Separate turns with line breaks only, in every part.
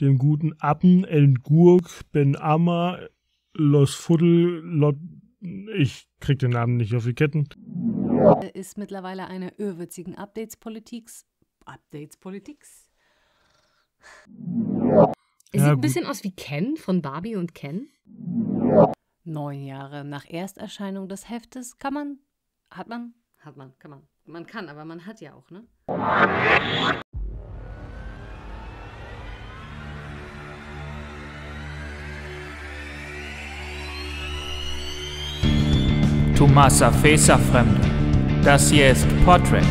dem guten Appen, Entgurk, Ben Amma, Los Fuddel, Lot. Ich krieg den Namen nicht auf die Ketten.
Ist mittlerweile eine irrwitzigen updates politik Updates-Politiks? Ja, Sieht ein bisschen aus wie Ken von Barbie und Ken. Neun Jahre nach Ersterscheinung des Heftes kann man. Hat man? Hat man, kann man. Man kann, aber man hat ja auch, ne?
Massafesa Fremde. Das hier ist Podrex,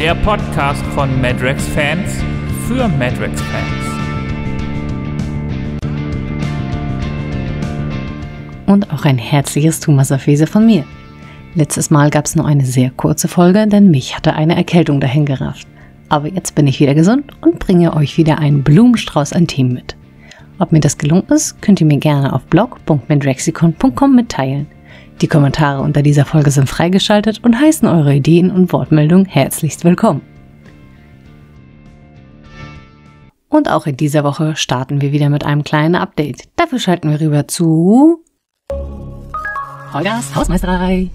der Podcast von Madrex-Fans für Madrex-Fans.
Und auch ein herzliches Tumasafese von mir. Letztes Mal gab es nur eine sehr kurze Folge, denn mich hatte eine Erkältung dahingerafft. Aber jetzt bin ich wieder gesund und bringe euch wieder einen Blumenstrauß an Themen mit. Ob mir das gelungen ist, könnt ihr mir gerne auf blog.mendrexikon.com mitteilen. Die Kommentare unter dieser Folge sind freigeschaltet und heißen eure Ideen und Wortmeldungen herzlichst willkommen. Und auch in dieser Woche starten wir wieder mit einem kleinen Update. Dafür schalten wir rüber zu Holgers Hausmeisterei.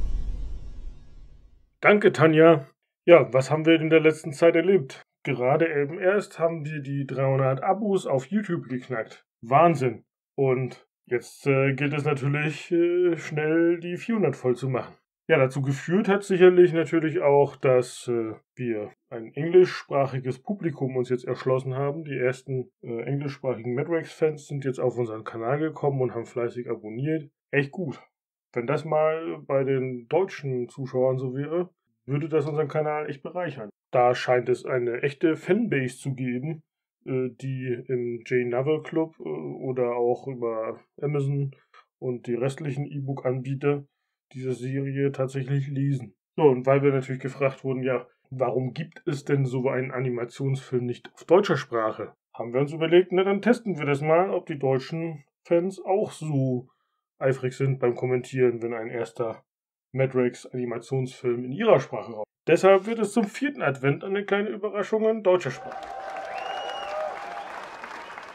Danke, Tanja. Ja, was haben wir in der letzten Zeit erlebt? Gerade eben erst haben wir die 300 Abos auf YouTube geknackt. Wahnsinn. Und Jetzt äh, gilt es natürlich, äh, schnell die 400 voll zu machen. Ja, dazu geführt hat sicherlich natürlich auch, dass äh, wir ein englischsprachiges Publikum uns jetzt erschlossen haben. Die ersten äh, englischsprachigen Madrex-Fans sind jetzt auf unseren Kanal gekommen und haben fleißig abonniert. Echt gut. Wenn das mal bei den deutschen Zuschauern so wäre, würde das unseren Kanal echt bereichern. Da scheint es eine echte Fanbase zu geben, äh, die im JNovel Club äh, oder auch über Amazon und die restlichen E-Book-Anbieter diese Serie tatsächlich lesen. So, und weil wir natürlich gefragt wurden, ja, warum gibt es denn so einen Animationsfilm nicht auf deutscher Sprache? Haben wir uns überlegt, na dann testen wir das mal, ob die deutschen Fans auch so eifrig sind beim Kommentieren, wenn ein erster Matrix Animationsfilm in ihrer Sprache rauskommt. Deshalb wird es zum vierten Advent eine kleine Überraschung in deutscher Sprache.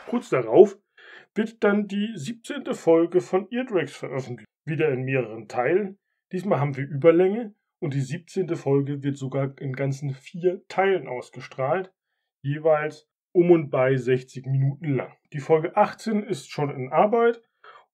Kurz darauf wird dann die 17. Folge von Eardrags veröffentlicht, wieder in mehreren Teilen. Diesmal haben wir Überlänge und die 17. Folge wird sogar in ganzen vier Teilen ausgestrahlt, jeweils um und bei 60 Minuten lang. Die Folge 18 ist schon in Arbeit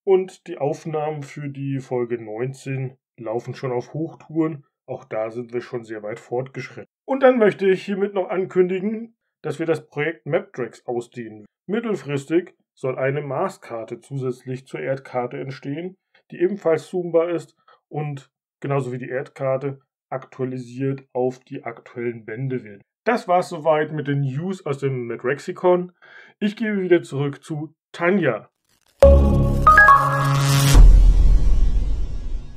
und die Aufnahmen für die Folge 19 laufen schon auf Hochtouren. Auch da sind wir schon sehr weit fortgeschritten. Und dann möchte ich hiermit noch ankündigen, dass wir das Projekt Maptrix ausdehnen. Mittelfristig soll eine Marskarte zusätzlich zur Erdkarte entstehen, die ebenfalls zoombar ist und genauso wie die Erdkarte aktualisiert auf die aktuellen Bände wird. Das war's soweit mit den News aus dem Madrexicon. Ich gebe wieder zurück zu Tanja.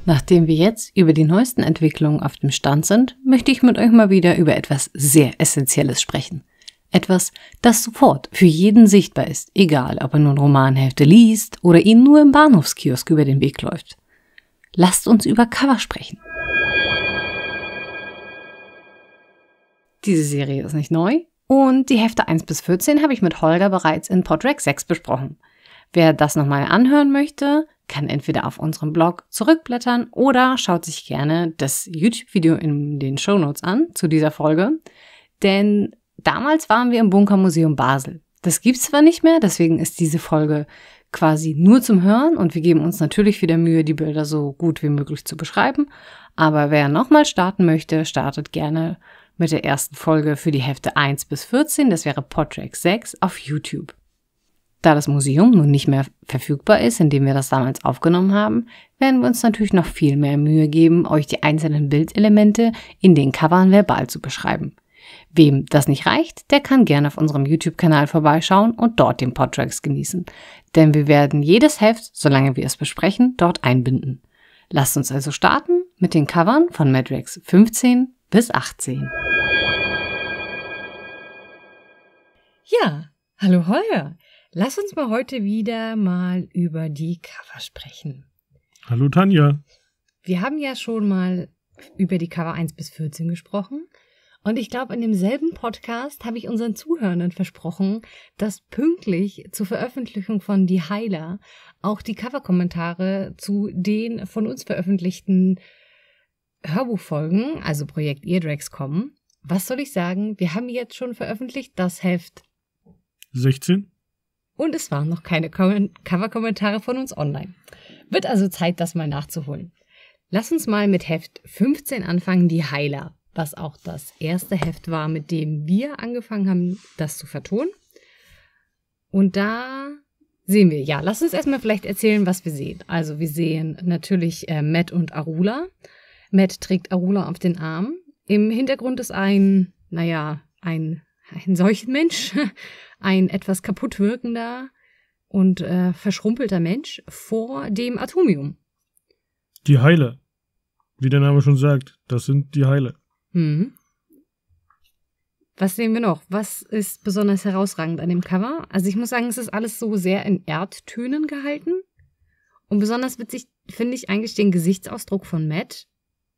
Nachdem wir jetzt über die neuesten Entwicklungen auf dem Stand sind, möchte ich mit euch mal wieder über etwas sehr Essentielles sprechen. Etwas, das sofort für jeden sichtbar ist, egal ob er nun Romanhefte liest oder ihn nur im Bahnhofskiosk über den Weg läuft. Lasst uns über Cover sprechen. Diese Serie ist nicht neu und die Hefte 1 bis 14 habe ich mit Holger bereits in Podrack 6 besprochen. Wer das nochmal anhören möchte, kann entweder auf unserem Blog zurückblättern oder schaut sich gerne das YouTube-Video in den Show Notes an zu dieser Folge. Denn damals waren wir im Bunkermuseum Basel. Das gibt's zwar nicht mehr, deswegen ist diese Folge quasi nur zum Hören und wir geben uns natürlich wieder Mühe, die Bilder so gut wie möglich zu beschreiben. Aber wer nochmal starten möchte, startet gerne mit der ersten Folge für die Hefte 1 bis 14, das wäre Podtrack 6 auf YouTube. Da das Museum nun nicht mehr verfügbar ist, in dem wir das damals aufgenommen haben, werden wir uns natürlich noch viel mehr Mühe geben, euch die einzelnen Bildelemente in den Covern verbal zu beschreiben. Wem das nicht reicht, der kann gerne auf unserem YouTube-Kanal vorbeischauen und dort den Podtracks genießen. Denn wir werden jedes Heft, solange wir es besprechen, dort einbinden. Lasst uns also starten mit den Covern von Madrex 15 bis 18. Ja, hallo Holger. Lass uns mal heute wieder mal über die Cover sprechen.
Hallo Tanja.
Wir haben ja schon mal über die Cover 1 bis 14 gesprochen. Und ich glaube, in demselben Podcast habe ich unseren Zuhörenden versprochen, dass pünktlich zur Veröffentlichung von Die Heiler auch die Coverkommentare zu den von uns veröffentlichten Hörbuchfolgen, also Projekt Eardrags, kommen. Was soll ich sagen? Wir haben jetzt schon veröffentlicht das Heft
16.
Und es waren noch keine Coverkommentare von uns online. Wird also Zeit, das mal nachzuholen. Lass uns mal mit Heft 15 anfangen, die Heiler was auch das erste Heft war, mit dem wir angefangen haben, das zu vertonen. Und da sehen wir, ja, lass uns erstmal vielleicht erzählen, was wir sehen. Also wir sehen natürlich äh, Matt und Arula. Matt trägt Arula auf den Arm. Im Hintergrund ist ein, naja, ein, ein solchen Mensch, ein etwas kaputt wirkender und äh, verschrumpelter Mensch vor dem Atomium.
Die Heile. Wie der Name schon sagt, das sind die Heile. Hm.
Was sehen wir noch? Was ist besonders herausragend an dem Cover? Also ich muss sagen, es ist alles so sehr in Erdtönen gehalten. Und besonders witzig finde ich eigentlich den Gesichtsausdruck von Matt.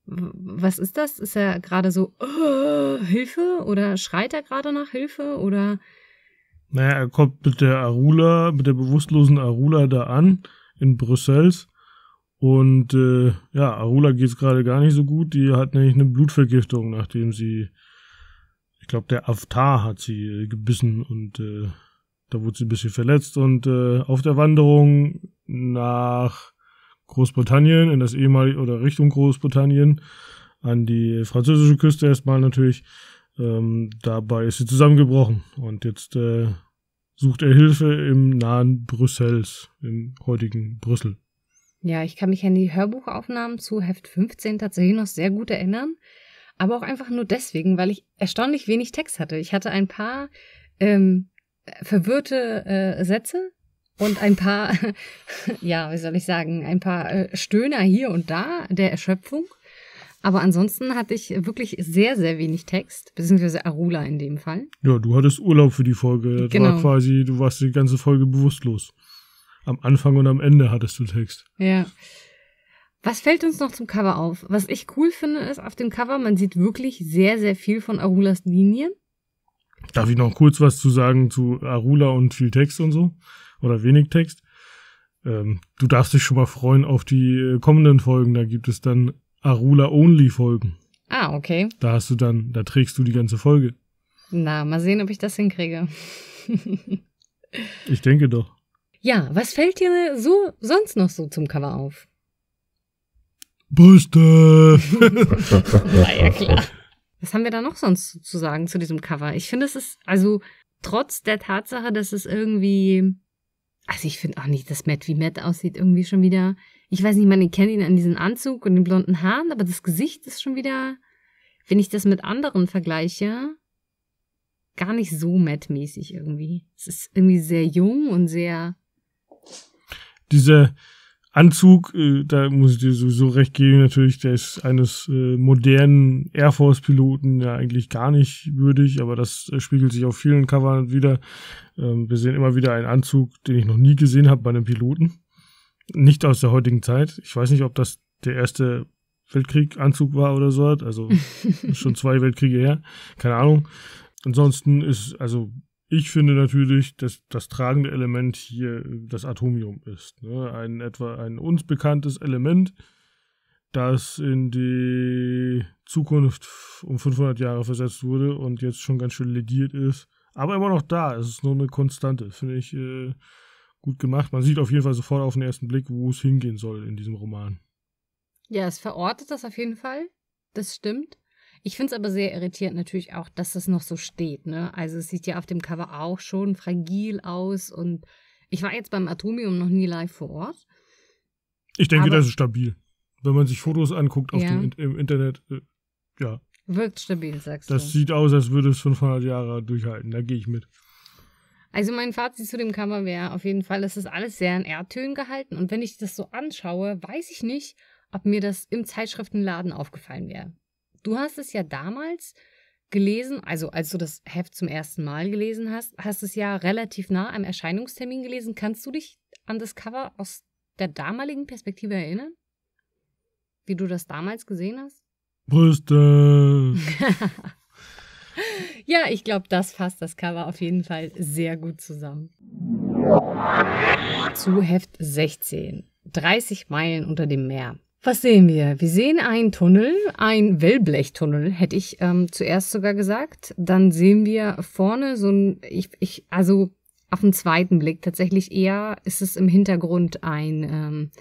Was ist das? Ist er gerade so oh, Hilfe oder schreit er gerade nach Hilfe oder?
Naja, er kommt mit der Arula, mit der bewusstlosen Arula da an in Brüssels und äh, ja, Arula geht es gerade gar nicht so gut. Die hat nämlich eine Blutvergiftung, nachdem sie, ich glaube, der Aftar hat sie äh, gebissen und äh, da wurde sie ein bisschen verletzt. Und äh, auf der Wanderung nach Großbritannien, in das ehemalige oder Richtung Großbritannien, an die französische Küste erstmal natürlich, ähm, dabei ist sie zusammengebrochen. Und jetzt äh, sucht er Hilfe im nahen Brüssels, im heutigen Brüssel.
Ja, ich kann mich an die Hörbuchaufnahmen zu Heft 15 tatsächlich noch sehr gut erinnern. Aber auch einfach nur deswegen, weil ich erstaunlich wenig Text hatte. Ich hatte ein paar ähm, verwirrte äh, Sätze und ein paar, ja, wie soll ich sagen, ein paar äh, Stöhner hier und da der Erschöpfung. Aber ansonsten hatte ich wirklich sehr, sehr wenig Text, beziehungsweise Arula in dem Fall.
Ja, du hattest Urlaub für die Folge. Das genau. war quasi, du warst die ganze Folge bewusstlos am Anfang und am Ende hattest du Text.
Ja. Was fällt uns noch zum Cover auf? Was ich cool finde, ist auf dem Cover, man sieht wirklich sehr, sehr viel von Arulas Linien.
Darf ich noch kurz was zu sagen zu Arula und viel Text und so? Oder wenig Text? Ähm, du darfst dich schon mal freuen auf die äh, kommenden Folgen. Da gibt es dann Arula-Only-Folgen.
Ah, okay.
Da hast du dann, da trägst du die ganze Folge.
Na, mal sehen, ob ich das hinkriege.
ich denke doch.
Ja, was fällt dir so sonst noch so zum Cover auf?
Brüste! War ja
klar. Was haben wir da noch sonst zu sagen zu diesem Cover? Ich finde, es ist, also, trotz der Tatsache, dass es irgendwie, also ich finde auch nicht, dass Matt wie Matt aussieht, irgendwie schon wieder, ich weiß nicht, man kennt ihn an diesem Anzug und den blonden Haaren, aber das Gesicht ist schon wieder, wenn ich das mit anderen vergleiche, gar nicht so Matt-mäßig irgendwie. Es ist irgendwie sehr jung und sehr
dieser Anzug, äh, da muss ich dir sowieso recht geben, natürlich, der ist eines äh, modernen Air Force-Piloten ja eigentlich gar nicht würdig, aber das äh, spiegelt sich auf vielen Covern wieder. Ähm, wir sehen immer wieder einen Anzug, den ich noch nie gesehen habe bei einem Piloten. Nicht aus der heutigen Zeit. Ich weiß nicht, ob das der erste Weltkrieg-Anzug war oder so, also schon zwei Weltkriege her. Keine Ahnung. Ansonsten ist, also ich finde natürlich, dass das tragende Element hier das Atomium ist. Ne? Ein etwa ein uns bekanntes Element, das in die Zukunft um 500 Jahre versetzt wurde und jetzt schon ganz schön legiert ist. Aber immer noch da. Es ist nur eine Konstante. Finde ich äh, gut gemacht. Man sieht auf jeden Fall sofort auf den ersten Blick, wo es hingehen soll in diesem Roman.
Ja, es verortet das auf jeden Fall. Das stimmt. Ich finde es aber sehr irritierend natürlich auch, dass das noch so steht. Ne? Also es sieht ja auf dem Cover auch schon fragil aus und ich war jetzt beim Atomium noch nie live vor Ort. Ich denke, das ist
stabil. Wenn man sich Fotos anguckt auf ja. dem, im Internet, äh, ja.
Wirkt stabil, sagst das du. Das sieht
aus, als würde es 500 Jahre durchhalten. Da gehe ich mit.
Also mein Fazit zu dem Cover wäre auf jeden Fall, es ist alles sehr in Erdtönen gehalten. Und wenn ich das so anschaue, weiß ich nicht, ob mir das im Zeitschriftenladen aufgefallen wäre. Du hast es ja damals gelesen, also als du das Heft zum ersten Mal gelesen hast, hast es ja relativ nah am Erscheinungstermin gelesen. Kannst du dich an das Cover aus der damaligen Perspektive erinnern? Wie du das damals gesehen hast?
Brüste!
ja, ich glaube, das fasst das Cover auf jeden Fall sehr gut zusammen. Zu Heft 16. 30 Meilen unter dem Meer. Was sehen wir? Wir sehen einen Tunnel, ein Wellblechtunnel, hätte ich ähm, zuerst sogar gesagt. Dann sehen wir vorne so ein, ich, ich, also auf den zweiten Blick tatsächlich eher ist es im Hintergrund ein, ähm,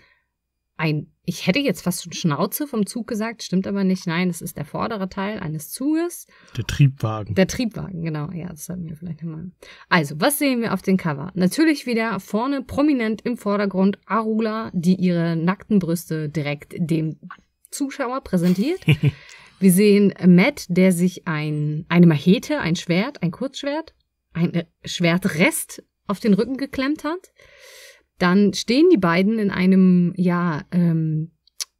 ein ich hätte jetzt fast schon Schnauze vom Zug gesagt, stimmt aber nicht. Nein, das ist der vordere Teil eines Zuges.
Der Triebwagen. Der
Triebwagen, genau. Ja, das sollten wir vielleicht nochmal. Also, was sehen wir auf dem Cover? Natürlich wieder vorne prominent im Vordergrund Arula, die ihre nackten Brüste direkt dem Zuschauer präsentiert. wir sehen Matt, der sich ein, eine Machete, ein Schwert, ein Kurzschwert, ein Schwertrest auf den Rücken geklemmt hat dann stehen die beiden in einem, ja, ähm,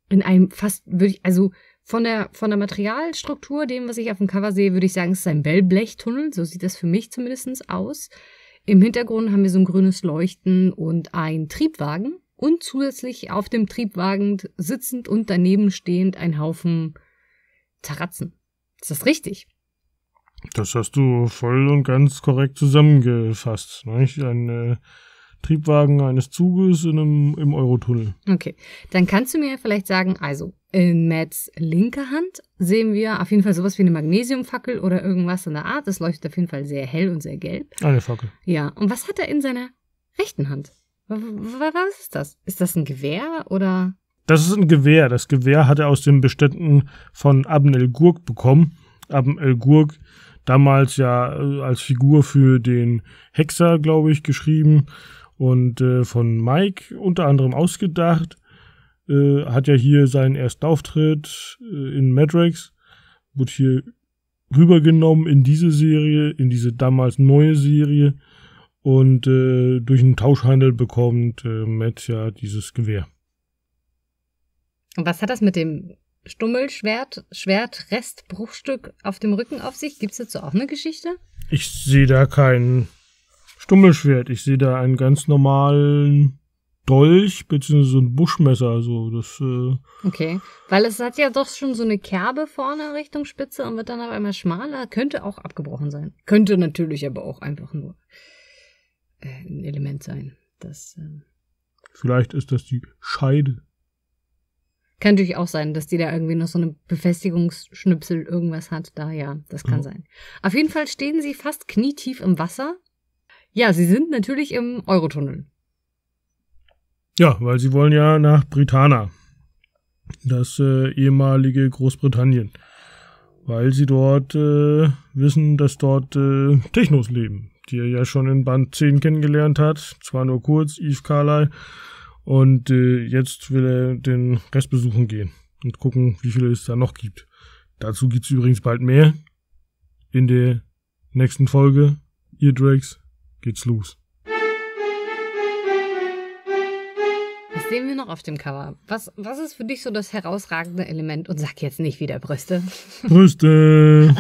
in einem fast, würde ich, also von der, von der Materialstruktur, dem, was ich auf dem Cover sehe, würde ich sagen, es ist ein Wellblechtunnel. So sieht das für mich zumindest aus. Im Hintergrund haben wir so ein grünes Leuchten und ein Triebwagen und zusätzlich auf dem Triebwagen sitzend und daneben stehend ein Haufen Terratzen. Ist das richtig?
Das hast du voll und ganz korrekt zusammengefasst. Nicht? Ein äh, Triebwagen eines Zuges in einem, im Eurotunnel.
Okay, dann kannst du mir vielleicht sagen, also in Mads linker Hand sehen wir auf jeden Fall sowas wie eine Magnesiumfackel oder irgendwas in der Art. Das leuchtet auf jeden Fall sehr hell und sehr gelb. Eine Fackel. Ja, und was hat er in seiner rechten Hand? Was ist das? Ist das ein Gewehr oder?
Das ist ein Gewehr. Das Gewehr hat er aus den Beständen von Abn el Gurk bekommen. Abn el Gurk damals ja äh, als Figur für den Hexer, glaube ich, geschrieben und äh, von Mike unter anderem ausgedacht. Äh, hat ja hier seinen ersten Auftritt äh, in Matrix, wurde hier rübergenommen in diese Serie, in diese damals neue Serie und äh, durch einen Tauschhandel bekommt äh, Matt ja dieses Gewehr.
Und was hat das mit dem Stummelschwert, Schwert, Rest, Bruchstück auf dem Rücken auf sich? Gibt es dazu auch eine Geschichte?
Ich sehe da keinen Stummelschwert. Ich sehe da einen ganz normalen Dolch beziehungsweise so ein Buschmesser. Also das. Äh
okay, weil es hat ja doch schon so eine Kerbe vorne Richtung Spitze und wird dann auf einmal schmaler. Könnte auch abgebrochen sein.
Könnte natürlich
aber auch einfach nur äh, ein Element sein. Das. Äh
Vielleicht ist das die Scheide.
Kann natürlich auch sein, dass die da irgendwie noch so eine Befestigungsschnipsel irgendwas hat. Da ja, das kann ja. sein. Auf jeden Fall stehen sie fast knietief im Wasser ja, sie sind natürlich im Eurotunnel.
Ja, weil sie wollen ja nach Britannia, das äh, ehemalige Großbritannien, weil sie dort äh, wissen, dass dort äh, Technos leben, die er ja schon in Band 10 kennengelernt hat, zwar nur kurz, Eve Carlyle, und äh, jetzt will er den Rest besuchen gehen und gucken, wie viele es da noch gibt. Dazu gibt es übrigens bald mehr in der nächsten Folge Eardrakes geht's los.
Was sehen wir noch auf dem Cover? Was, was ist für dich so das herausragende Element? Und sag jetzt nicht wieder Brüste.
Brüste!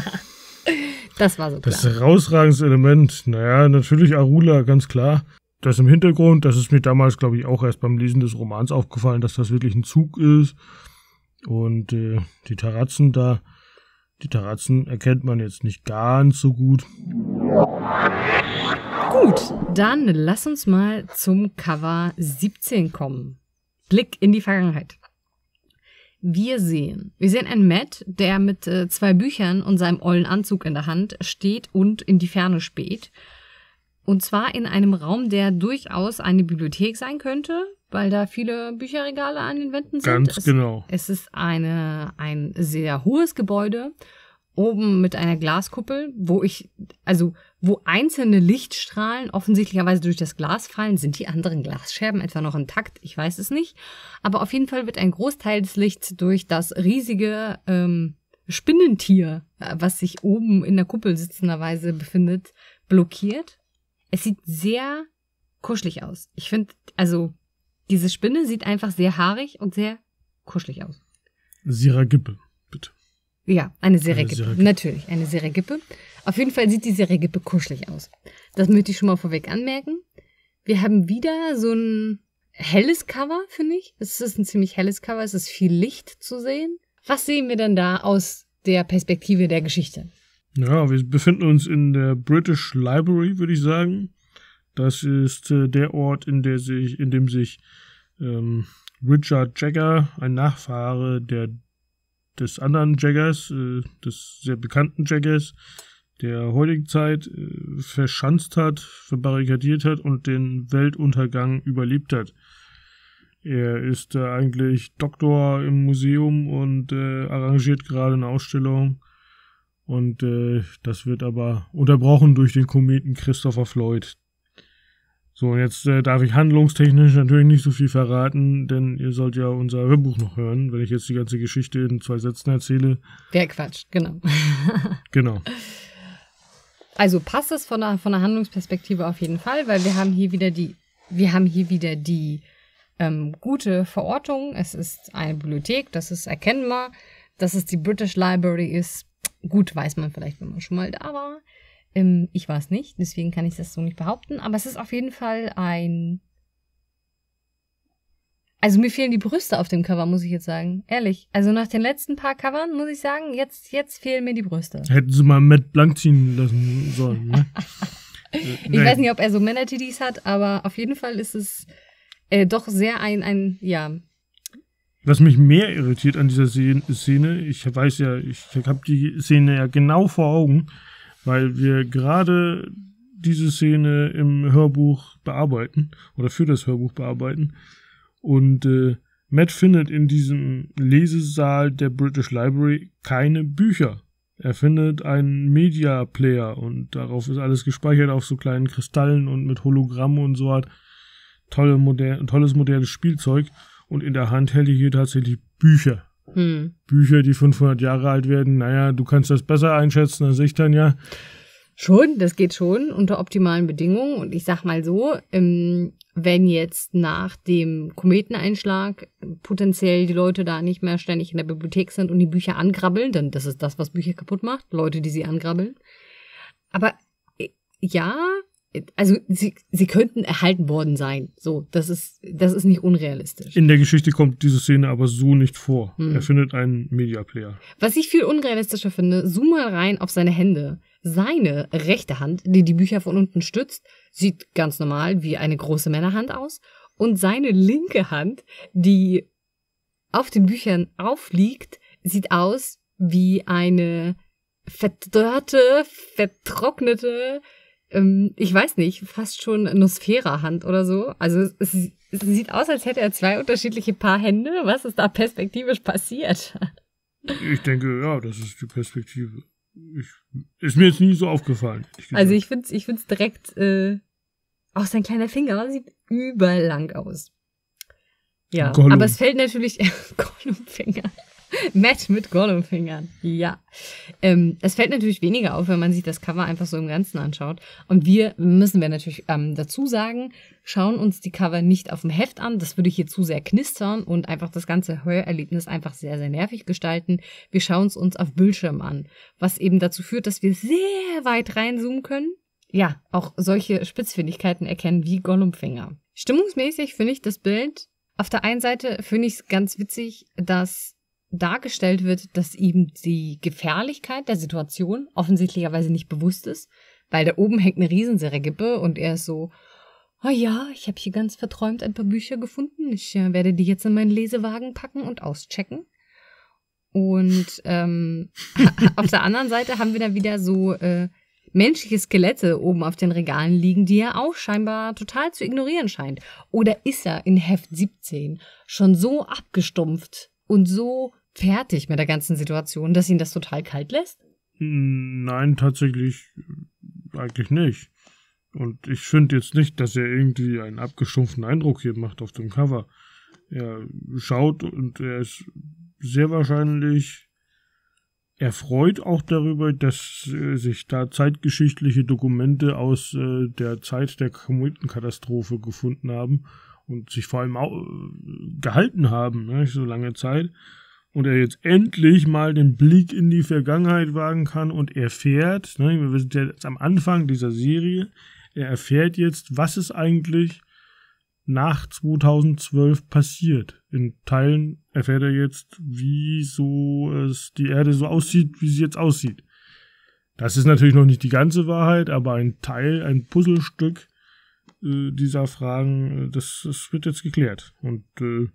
das war so klar. Das
herausragendste Element, naja, natürlich Arula, ganz klar. Das im Hintergrund, das ist mir damals, glaube ich, auch erst beim Lesen des Romans aufgefallen, dass das wirklich ein Zug ist. Und äh, die Terrassen da, die Terrassen erkennt man jetzt nicht ganz so gut.
Gut, dann lass uns mal zum Cover 17 kommen. Blick in die Vergangenheit. Wir sehen, wir sehen einen Matt, der mit äh, zwei Büchern und seinem ollen Anzug in der Hand steht und in die Ferne späht. Und zwar in einem Raum, der durchaus eine Bibliothek sein könnte, weil da viele Bücherregale an den Wänden sind. Ganz es, genau. Es ist eine, ein sehr hohes Gebäude, oben mit einer Glaskuppel, wo ich, also wo einzelne Lichtstrahlen offensichtlicherweise durch das Glas fallen. Sind die anderen Glasscherben etwa noch intakt? Ich weiß es nicht. Aber auf jeden Fall wird ein Großteil des Lichts durch das riesige ähm, Spinnentier, äh, was sich oben in der Kuppel sitzenderweise befindet, blockiert. Es sieht sehr kuschelig aus. Ich finde, also diese Spinne sieht einfach sehr haarig und sehr kuschelig aus.
Siragippe, bitte.
Ja, eine Siragippe. Natürlich, eine Siragippe. Auf jeden Fall sieht die Serie bekuschelig aus. Das möchte ich schon mal vorweg anmerken. Wir haben wieder so ein helles Cover, finde ich. Es ist ein ziemlich helles Cover, es ist viel Licht zu sehen. Was sehen wir denn da aus der Perspektive der Geschichte?
Ja, wir befinden uns in der British Library, würde ich sagen. Das ist äh, der Ort, in, der sich, in dem sich ähm, Richard Jagger, ein Nachfahre der, des anderen Jaggers, äh, des sehr bekannten Jaggers, der heutigen Zeit äh, verschanzt hat, verbarrikadiert hat und den Weltuntergang überlebt hat. Er ist äh, eigentlich Doktor im Museum und äh, arrangiert gerade eine Ausstellung. Und äh, das wird aber unterbrochen durch den Kometen Christopher Floyd. So, und jetzt äh, darf ich handlungstechnisch natürlich nicht so viel verraten, denn ihr sollt ja unser Hörbuch noch hören, wenn ich jetzt die ganze Geschichte in zwei Sätzen erzähle.
Der Quatsch, genau. genau. Also passt es von der, von der Handlungsperspektive auf jeden Fall, weil wir haben hier wieder die, wir haben hier wieder die ähm, gute Verortung. Es ist eine Bibliothek, das ist erkennbar. Dass es die British Library ist, gut weiß man vielleicht, wenn man schon mal da war. Ähm, ich war es nicht, deswegen kann ich das so nicht behaupten. Aber es ist auf jeden Fall ein also mir fehlen die Brüste auf dem Cover, muss ich jetzt sagen. Ehrlich. Also nach den letzten paar Covern muss ich sagen, jetzt, jetzt fehlen mir die Brüste. Hätten
sie mal Matt blank ziehen lassen sollen, ne?
äh, ich weiß nicht, ob er so Männer-TDs hat, aber auf jeden Fall ist es äh, doch sehr ein, ein, ja.
Was mich mehr irritiert an dieser Szene, ich weiß ja, ich habe die Szene ja genau vor Augen, weil wir gerade diese Szene im Hörbuch bearbeiten oder für das Hörbuch bearbeiten. Und äh, Matt findet in diesem Lesesaal der British Library keine Bücher. Er findet einen Media Player und darauf ist alles gespeichert auf so kleinen Kristallen und mit Hologramm und so hat tolle moder tolles modernes Spielzeug und in der Hand hält er hier tatsächlich Bücher. Hm. Bücher, die 500 Jahre alt werden. Naja, du kannst das besser einschätzen als ich dann ja. Schon, das geht
schon unter optimalen Bedingungen. Und ich sag mal so, im ähm, wenn jetzt nach dem Kometeneinschlag potenziell die Leute da nicht mehr ständig in der Bibliothek sind und die Bücher angrabbeln, denn das ist das, was Bücher kaputt macht, Leute, die sie angrabbeln. Aber äh, ja, also sie, sie könnten erhalten worden sein. So, das ist, das ist nicht unrealistisch.
In der Geschichte kommt diese Szene aber so nicht vor. Hm. Er findet einen Media Player.
Was ich viel unrealistischer finde, zoom mal rein auf seine Hände. Seine rechte Hand, die die Bücher von unten stützt, sieht ganz normal wie eine große Männerhand aus. Und seine linke Hand, die auf den Büchern aufliegt, sieht aus wie eine verdörrte, vertrocknete, ähm, ich weiß nicht, fast schon Nosphära-Hand oder so. Also es, es, sieht aus, als hätte er zwei unterschiedliche Paar Hände. Was ist da perspektivisch passiert?
Ich denke, ja, das ist die Perspektive ich, ist mir jetzt nie so aufgefallen.
Also ich finde es ich find's direkt, äh, auch sein kleiner Finger sieht überlang aus. Ja, Gollum. aber es fällt natürlich, Gollum-Finger. Matt mit Gollumfingern. Ja. Ähm, es fällt natürlich weniger auf, wenn man sich das Cover einfach so im Ganzen anschaut. Und wir, müssen wir natürlich ähm, dazu sagen, schauen uns die Cover nicht auf dem Heft an. Das würde hier zu sehr knistern und einfach das ganze Hörerlebnis einfach sehr, sehr nervig gestalten. Wir schauen es uns auf Bildschirm an, was eben dazu führt, dass wir sehr weit reinzoomen können. Ja, auch solche Spitzfindigkeiten erkennen wie Gollumfinger. Stimmungsmäßig finde ich das Bild auf der einen Seite finde ich es ganz witzig, dass dargestellt wird, dass ihm die Gefährlichkeit der Situation offensichtlicherweise nicht bewusst ist, weil da oben hängt eine Riesenserregippe und er ist so, oh ja, ich habe hier ganz verträumt ein paar Bücher gefunden, ich äh, werde die jetzt in meinen Lesewagen packen und auschecken. Und ähm, auf der anderen Seite haben wir da wieder so äh, menschliche Skelette oben auf den Regalen liegen, die er auch scheinbar total zu ignorieren scheint. Oder ist er in Heft 17 schon so abgestumpft und so fertig mit der ganzen Situation, dass ihn das total kalt lässt?
Nein, tatsächlich äh, eigentlich nicht. Und ich finde jetzt nicht, dass er irgendwie einen abgestumpften Eindruck hier macht auf dem Cover. Er schaut und er ist sehr wahrscheinlich erfreut auch darüber, dass äh, sich da zeitgeschichtliche Dokumente aus äh, der Zeit der Kometenkatastrophe gefunden haben und sich vor allem auch, äh, gehalten haben, ne, so lange Zeit und er jetzt endlich mal den Blick in die Vergangenheit wagen kann und erfährt, ne, wir sind ja jetzt am Anfang dieser Serie, er erfährt jetzt, was ist eigentlich nach 2012 passiert. In Teilen erfährt er jetzt, wieso es die Erde so aussieht, wie sie jetzt aussieht. Das ist natürlich noch nicht die ganze Wahrheit, aber ein Teil, ein Puzzlestück äh, dieser Fragen, äh, das, das, wird jetzt geklärt. Und äh,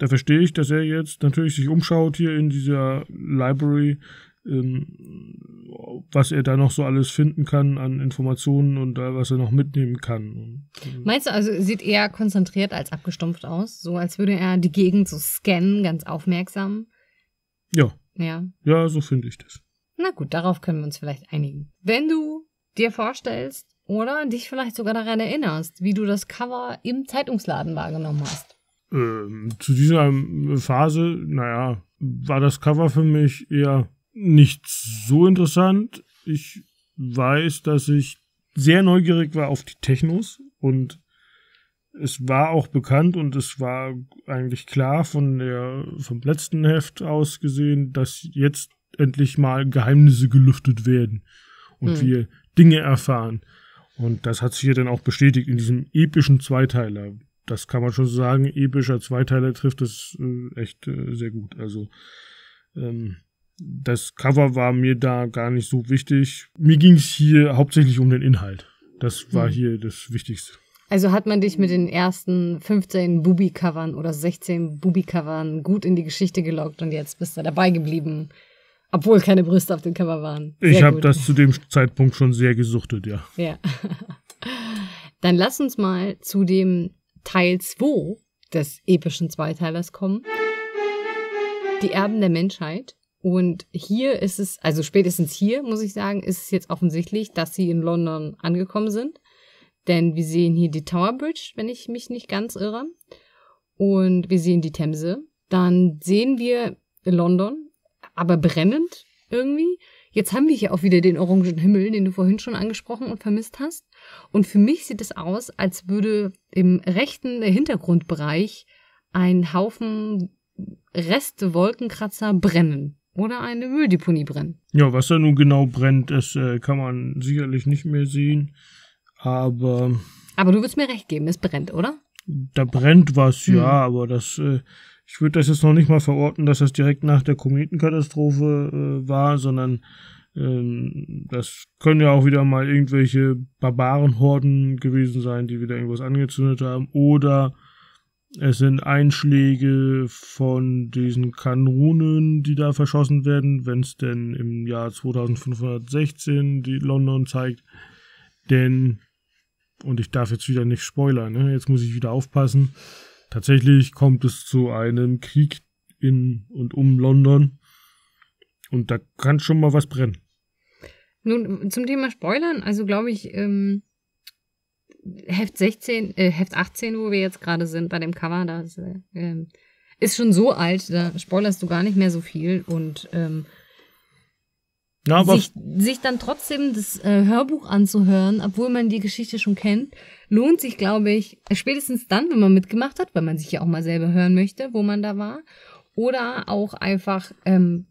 da verstehe ich, dass er jetzt natürlich sich umschaut hier in dieser Library, ähm, was er da noch so alles finden kann an Informationen und da, was er noch mitnehmen kann. Ähm, Meinst
du, also sieht eher konzentriert als abgestumpft aus? So als würde er die Gegend so scannen, ganz aufmerksam? Ja. Ja.
Ja, so finde ich das.
Na gut, darauf können wir uns vielleicht einigen. Wenn du dir vorstellst oder dich vielleicht sogar daran erinnerst, wie du das Cover im Zeitungsladen wahrgenommen hast.
Ähm, zu dieser äh, Phase, naja, war das Cover für mich eher nicht so interessant. Ich weiß, dass ich sehr neugierig war auf die Technos und es war auch bekannt und es war eigentlich klar von der, vom letzten Heft aus gesehen, dass jetzt endlich mal Geheimnisse gelüftet werden und hm. wir Dinge erfahren. Und das hat sich hier dann auch bestätigt in diesem epischen Zweiteiler, das kann man schon sagen, epischer Zweiteiler trifft es äh, echt äh, sehr gut. Also ähm, das Cover war mir da gar nicht so wichtig. Mir ging es hier hauptsächlich um den Inhalt. Das war mhm. hier das Wichtigste.
Also hat man dich mit den ersten 15 Bubi-Covern oder 16 Bubi-Covern gut in die Geschichte gelockt und jetzt bist du dabei geblieben, obwohl keine Brüste auf dem Cover waren. Sehr ich habe das
zu dem Zeitpunkt schon sehr gesuchtet, ja.
Ja. Dann lass uns mal zu dem Teil 2 des epischen Zweiteilers kommen. Die Erben der Menschheit. Und hier ist es, also spätestens hier, muss ich sagen, ist es jetzt offensichtlich, dass sie in London angekommen sind. Denn wir sehen hier die Tower Bridge, wenn ich mich nicht ganz irre. Und wir sehen die Themse. Dann sehen wir London, aber brennend irgendwie. Jetzt haben wir hier auch wieder den orangen Himmel, den du vorhin schon angesprochen und vermisst hast. Und für mich sieht es aus, als würde im rechten äh, Hintergrundbereich ein Haufen Reste Wolkenkratzer brennen oder eine Mülldeponie brennen.
Ja, was da nun genau brennt, das äh, kann man sicherlich nicht mehr sehen. Aber.
Aber du willst mir recht geben, es brennt, oder?
Da brennt was, ja, hm. aber das äh, ich würde das jetzt noch nicht mal verorten, dass das direkt nach der Kometenkatastrophe äh, war, sondern ähm, das können ja auch wieder mal irgendwelche Barbarenhorden gewesen sein, die wieder irgendwas angezündet haben. Oder es sind Einschläge von diesen Kanonen, die da verschossen werden, wenn es denn im Jahr 2516 die London zeigt. Denn, und ich darf jetzt wieder nicht spoilern, ne? jetzt muss ich wieder aufpassen Tatsächlich kommt es zu einem Krieg in und um London. Und da kann schon mal was brennen.
Nun, zum Thema Spoilern, also glaube ich, ähm, Heft 16, äh, Heft 18, wo wir jetzt gerade sind, bei dem Cover, das ist, äh, ähm, ist schon so alt, da spoilerst du gar nicht mehr so viel. Und ähm, ja, sich, sich, dann trotzdem das äh, Hörbuch anzuhören, obwohl man die Geschichte schon kennt, lohnt sich, glaube ich, spätestens dann, wenn man mitgemacht hat, weil man sich ja auch mal selber hören möchte, wo man da war. Oder auch einfach, ähm,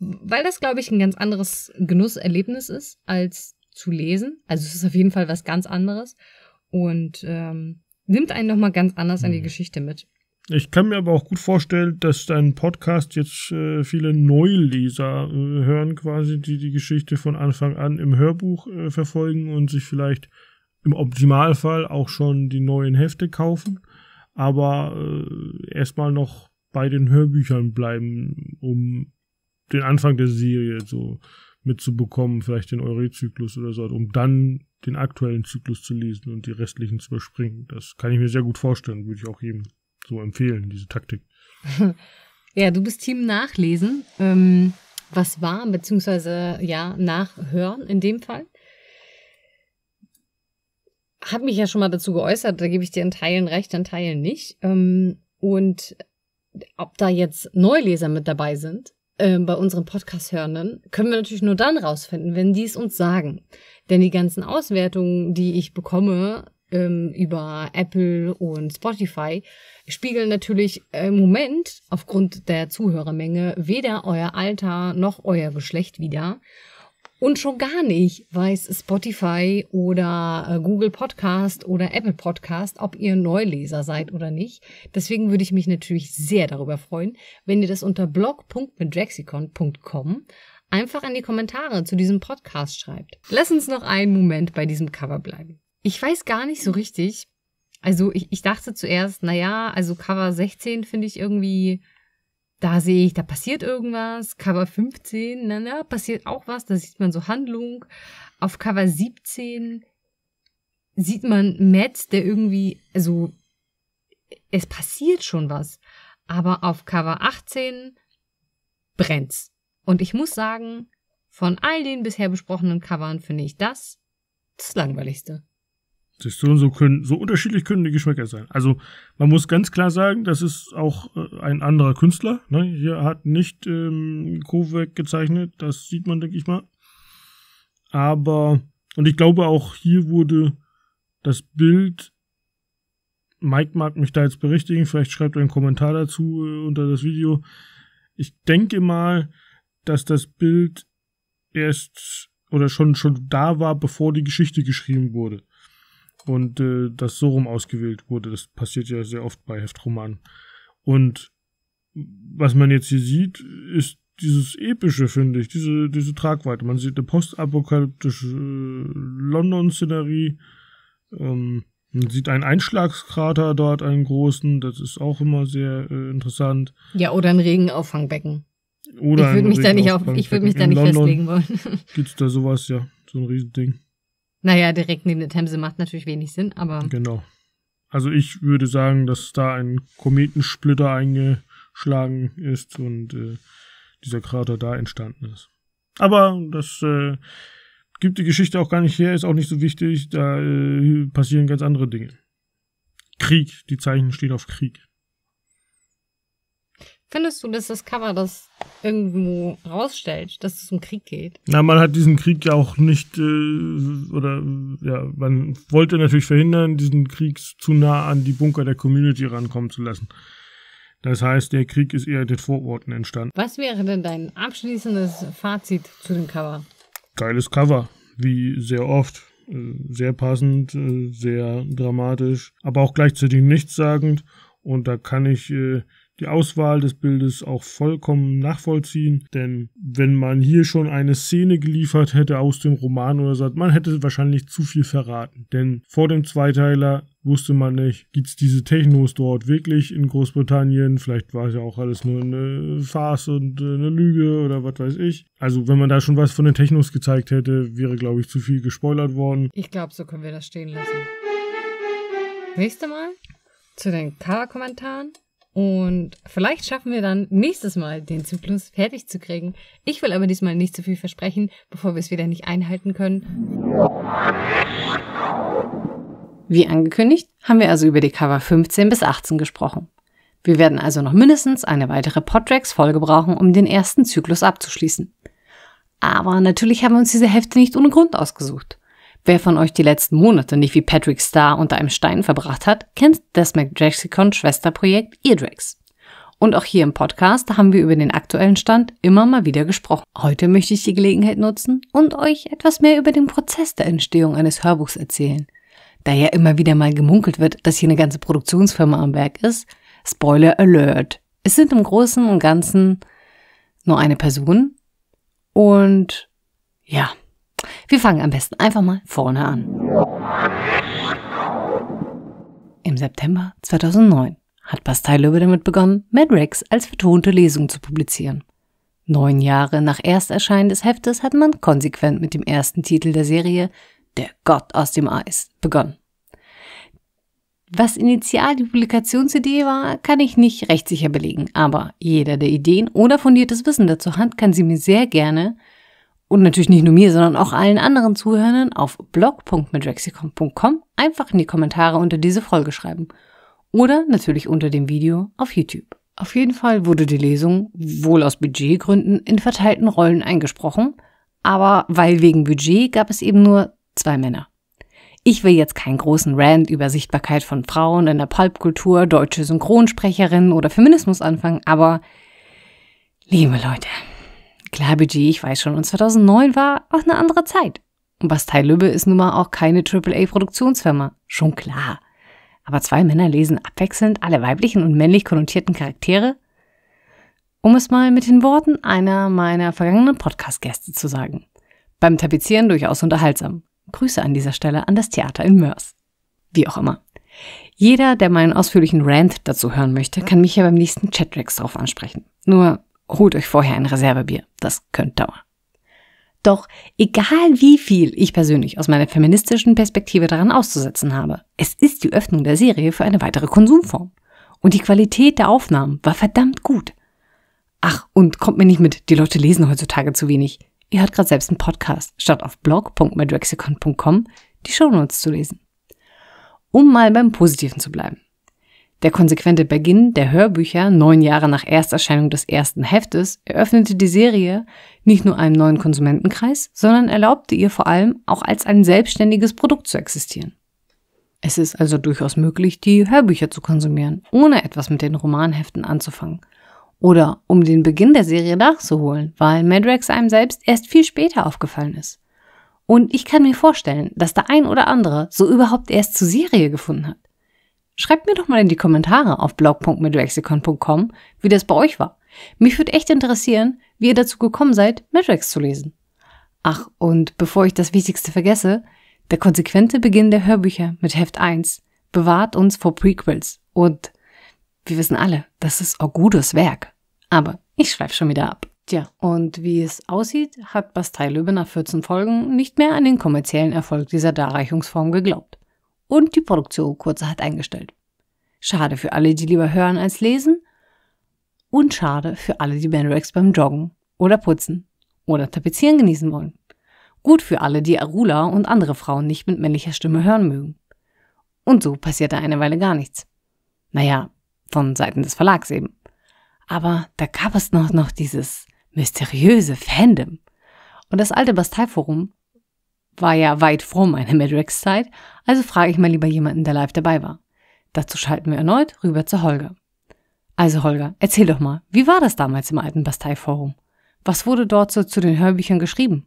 weil das, glaube ich, ein ganz anderes Genusserlebnis ist, als zu lesen. Also es ist auf jeden Fall was ganz anderes und ähm, nimmt einen nochmal ganz anders an die mhm. Geschichte mit.
Ich kann mir aber auch gut vorstellen, dass deinen Podcast jetzt äh, viele Neuleser äh, hören, quasi, die die Geschichte von Anfang an im Hörbuch äh, verfolgen und sich vielleicht im Optimalfall auch schon die neuen Hefte kaufen, aber äh, erstmal noch bei den Hörbüchern bleiben, um den Anfang der Serie so mitzubekommen, vielleicht den Eure-Zyklus oder so, um dann den aktuellen Zyklus zu lesen und die restlichen zu überspringen. Das kann ich mir sehr gut vorstellen, würde ich auch jedem so empfehlen, diese Taktik.
ja, du bist Team Nachlesen. Ähm, was war, beziehungsweise ja, nachhören in dem Fall. Hab mich ja schon mal dazu geäußert, da gebe ich dir in Teilen recht, in Teilen nicht. Ähm, und ob da jetzt Neuleser mit dabei sind, äh, bei unseren Podcast-Hörenden, können wir natürlich nur dann rausfinden, wenn die es uns sagen. Denn die ganzen Auswertungen, die ich bekomme, ähm, über Apple und Spotify spiegeln natürlich im Moment aufgrund der Zuhörermenge weder euer Alter noch euer Geschlecht wider. Und schon gar nicht weiß Spotify oder äh, Google Podcast oder Apple Podcast, ob ihr Neuleser seid oder nicht. Deswegen würde ich mich natürlich sehr darüber freuen, wenn ihr das unter blog.medrexicon.com einfach in die Kommentare zu diesem Podcast schreibt. Lass uns noch einen Moment bei diesem Cover bleiben. Ich weiß gar nicht so richtig. Also ich, ich dachte zuerst, naja, also Cover 16 finde ich irgendwie, da sehe ich, da passiert irgendwas. Cover 15, na, na, passiert auch was, da sieht man so Handlung. Auf Cover 17 sieht man Matt, der irgendwie, also es passiert schon was. Aber auf Cover 18 brennt's. Und ich muss sagen, von all den bisher besprochenen Covern finde ich das das
langweiligste sich so so können, so unterschiedlich können die Geschmäcker sein. Also man muss ganz klar sagen, das ist auch äh, ein anderer Künstler. Ne? Hier hat nicht ähm, Kovac gezeichnet, das sieht man, denke ich mal. Aber, und ich glaube auch hier wurde das Bild, Mike mag mich da jetzt berichtigen, vielleicht schreibt er einen Kommentar dazu äh, unter das Video. Ich denke mal, dass das Bild erst oder schon, schon da war, bevor die Geschichte geschrieben wurde und äh, das so rum ausgewählt wurde. Das passiert ja sehr oft bei Heftromanen. Und was man jetzt hier sieht, ist dieses epische, finde ich, diese, diese Tragweite. Man sieht eine postapokalyptische äh, London-Szenerie. Ähm, man sieht einen Einschlagskrater dort, einen großen. Das ist auch immer sehr äh, interessant.
Ja, oder ein Regenauffangbecken. Oder ich würde mich, da nicht, auf, ich würd mich da nicht festlegen wollen.
Gibt es da sowas, ja, so ein Riesending.
Naja, direkt neben der Themse macht natürlich wenig Sinn, aber.
Genau. Also ich würde sagen, dass da ein Kometensplitter eingeschlagen ist und äh, dieser Krater da entstanden ist. Aber das äh, gibt die Geschichte auch gar nicht her, ist auch nicht so wichtig. Da äh, passieren ganz andere Dinge. Krieg, die Zeichen stehen auf Krieg.
Findest du, dass das Cover das irgendwo rausstellt, dass es um Krieg geht?
Na, man hat diesen Krieg ja auch nicht, äh, oder ja, man wollte natürlich verhindern, diesen Krieg zu nah an die Bunker der Community rankommen zu lassen. Das heißt, der Krieg ist eher den Vororten entstanden.
Was wäre denn dein abschließendes Fazit zu dem Cover?
Geiles Cover, wie sehr oft. Äh, sehr passend, äh, sehr dramatisch, aber auch gleichzeitig nichtssagend und da kann ich äh, die Auswahl des Bildes auch vollkommen nachvollziehen, denn wenn man hier schon eine Szene geliefert hätte aus dem Roman oder so, man hätte wahrscheinlich zu viel verraten, denn vor dem Zweiteiler wusste man nicht, gibt es diese Technos dort wirklich in Großbritannien, vielleicht war es ja auch alles nur eine Farce und äh, eine Lüge oder was weiß ich. Also wenn man da schon was von den Technos gezeigt hätte, wäre glaube ich zu viel gespoilert worden. Ich glaube,
so können wir das stehen lassen. Nächste Mal zu den Cover-Kommentaren. Und vielleicht schaffen wir dann nächstes Mal den Zyklus fertig zu kriegen. Ich will aber diesmal nicht zu so viel versprechen, bevor wir es wieder nicht einhalten können. Wie angekündigt, haben wir also über die Cover 15 bis 18 gesprochen. Wir werden also noch mindestens eine weitere Podtracks-Folge brauchen, um den ersten Zyklus abzuschließen. Aber natürlich haben wir uns diese Hefte nicht ohne Grund ausgesucht. Wer von euch die letzten Monate nicht wie Patrick Starr unter einem Stein verbracht hat, kennt das McJexicon Schwesterprojekt Eardrags. Und auch hier im Podcast haben wir über den aktuellen Stand immer mal wieder gesprochen. Heute möchte ich die Gelegenheit nutzen und euch etwas mehr über den Prozess der Entstehung eines Hörbuchs erzählen. Da ja immer wieder mal gemunkelt wird, dass hier eine ganze Produktionsfirma am Werk ist, Spoiler Alert. Es sind im Großen und Ganzen nur eine Person und ja, wir fangen am besten einfach mal vorne an. Im September 2009 hat Pastei Löwe damit begonnen, Mad Rex als vertonte Lesung zu publizieren. Neun Jahre nach Ersterscheinen des Heftes hat man konsequent mit dem ersten Titel der Serie, Der Gott aus dem Eis, begonnen. Was initial die Publikationsidee war, kann ich nicht recht sicher belegen, aber jeder, der Ideen oder fundiertes Wissen dazu hat, kann sie mir sehr gerne und natürlich nicht nur mir, sondern auch allen anderen Zuhörern auf blog.medrexicon.com einfach in die Kommentare unter diese Folge schreiben. Oder natürlich unter dem Video auf YouTube. Auf jeden Fall wurde die Lesung, wohl aus Budgetgründen, in verteilten Rollen eingesprochen, aber weil wegen Budget gab es eben nur zwei Männer. Ich will jetzt keinen großen Rant über Sichtbarkeit von Frauen in der Pulpkultur, deutsche Synchronsprecherinnen oder Feminismus anfangen, aber liebe Leute, Klar, Budget, ich weiß schon, und 2009 war auch eine andere Zeit. Und Bastei Lübbe ist nun mal auch keine AAA-Produktionsfirma. Schon klar. Aber zwei Männer lesen abwechselnd alle weiblichen und männlich konnotierten Charaktere? Um es mal mit den Worten einer meiner vergangenen Podcast-Gäste zu sagen. Beim Tapezieren durchaus unterhaltsam. Grüße an dieser Stelle an das Theater in Mörs. Wie auch immer. Jeder, der meinen ausführlichen Rant dazu hören möchte, kann mich ja beim nächsten Chatracks drauf ansprechen. Nur holt euch vorher ein Reservebier. Das könnte dauern. Doch egal wie viel ich persönlich aus meiner feministischen Perspektive daran auszusetzen habe, es ist die Öffnung der Serie für eine weitere Konsumform. Und die Qualität der Aufnahmen war verdammt gut. Ach, und kommt mir nicht mit, die Leute lesen heutzutage zu wenig. Ihr hört gerade selbst einen Podcast, statt auf blog.madraxicon.com die Shownotes zu lesen. Um mal beim Positiven zu bleiben. Der konsequente Beginn der Hörbücher neun Jahre nach Ersterscheinung des ersten Heftes eröffnete die Serie nicht nur einem neuen Konsumentenkreis, sondern erlaubte ihr vor allem auch als ein selbstständiges Produkt zu existieren. Es ist also durchaus möglich, die Hörbücher zu konsumieren, ohne etwas mit den Romanheften anzufangen. Oder um den Beginn der Serie nachzuholen, weil Madrax einem selbst erst viel später aufgefallen ist. Und ich kann mir vorstellen, dass der ein oder andere so überhaupt erst zur Serie gefunden hat. Schreibt mir doch mal in die Kommentare auf blog.midlexicon.com, wie das bei euch war. Mich würde echt interessieren, wie ihr dazu gekommen seid, Matrix zu lesen. Ach, und bevor ich das Wichtigste vergesse, der konsequente Beginn der Hörbücher mit Heft 1 bewahrt uns vor Prequels und wir wissen alle, das ist Orgudos Werk. Aber ich schweife schon wieder ab. Tja, und wie es aussieht, hat Bastei Löbe nach 14 Folgen nicht mehr an den kommerziellen Erfolg dieser Darreichungsform geglaubt und die Produktion kurzerhand eingestellt. Schade für alle, die lieber hören als lesen und schade für alle, die Benrex beim Joggen oder Putzen oder Tapezieren genießen wollen. Gut für alle, die Arula und andere Frauen nicht mit männlicher Stimme hören mögen. Und so passierte eine Weile gar nichts. Naja, von Seiten des Verlags eben. Aber da gab es noch, noch dieses mysteriöse Fandom. Und das alte Basteiforum war ja weit vor meiner Matrix-Zeit, also frage ich mal lieber jemanden, der live dabei war. Dazu schalten wir erneut rüber zu Holger. Also Holger, erzähl doch mal, wie war das damals im alten Bastei-Forum? Was wurde dort so zu den Hörbüchern geschrieben?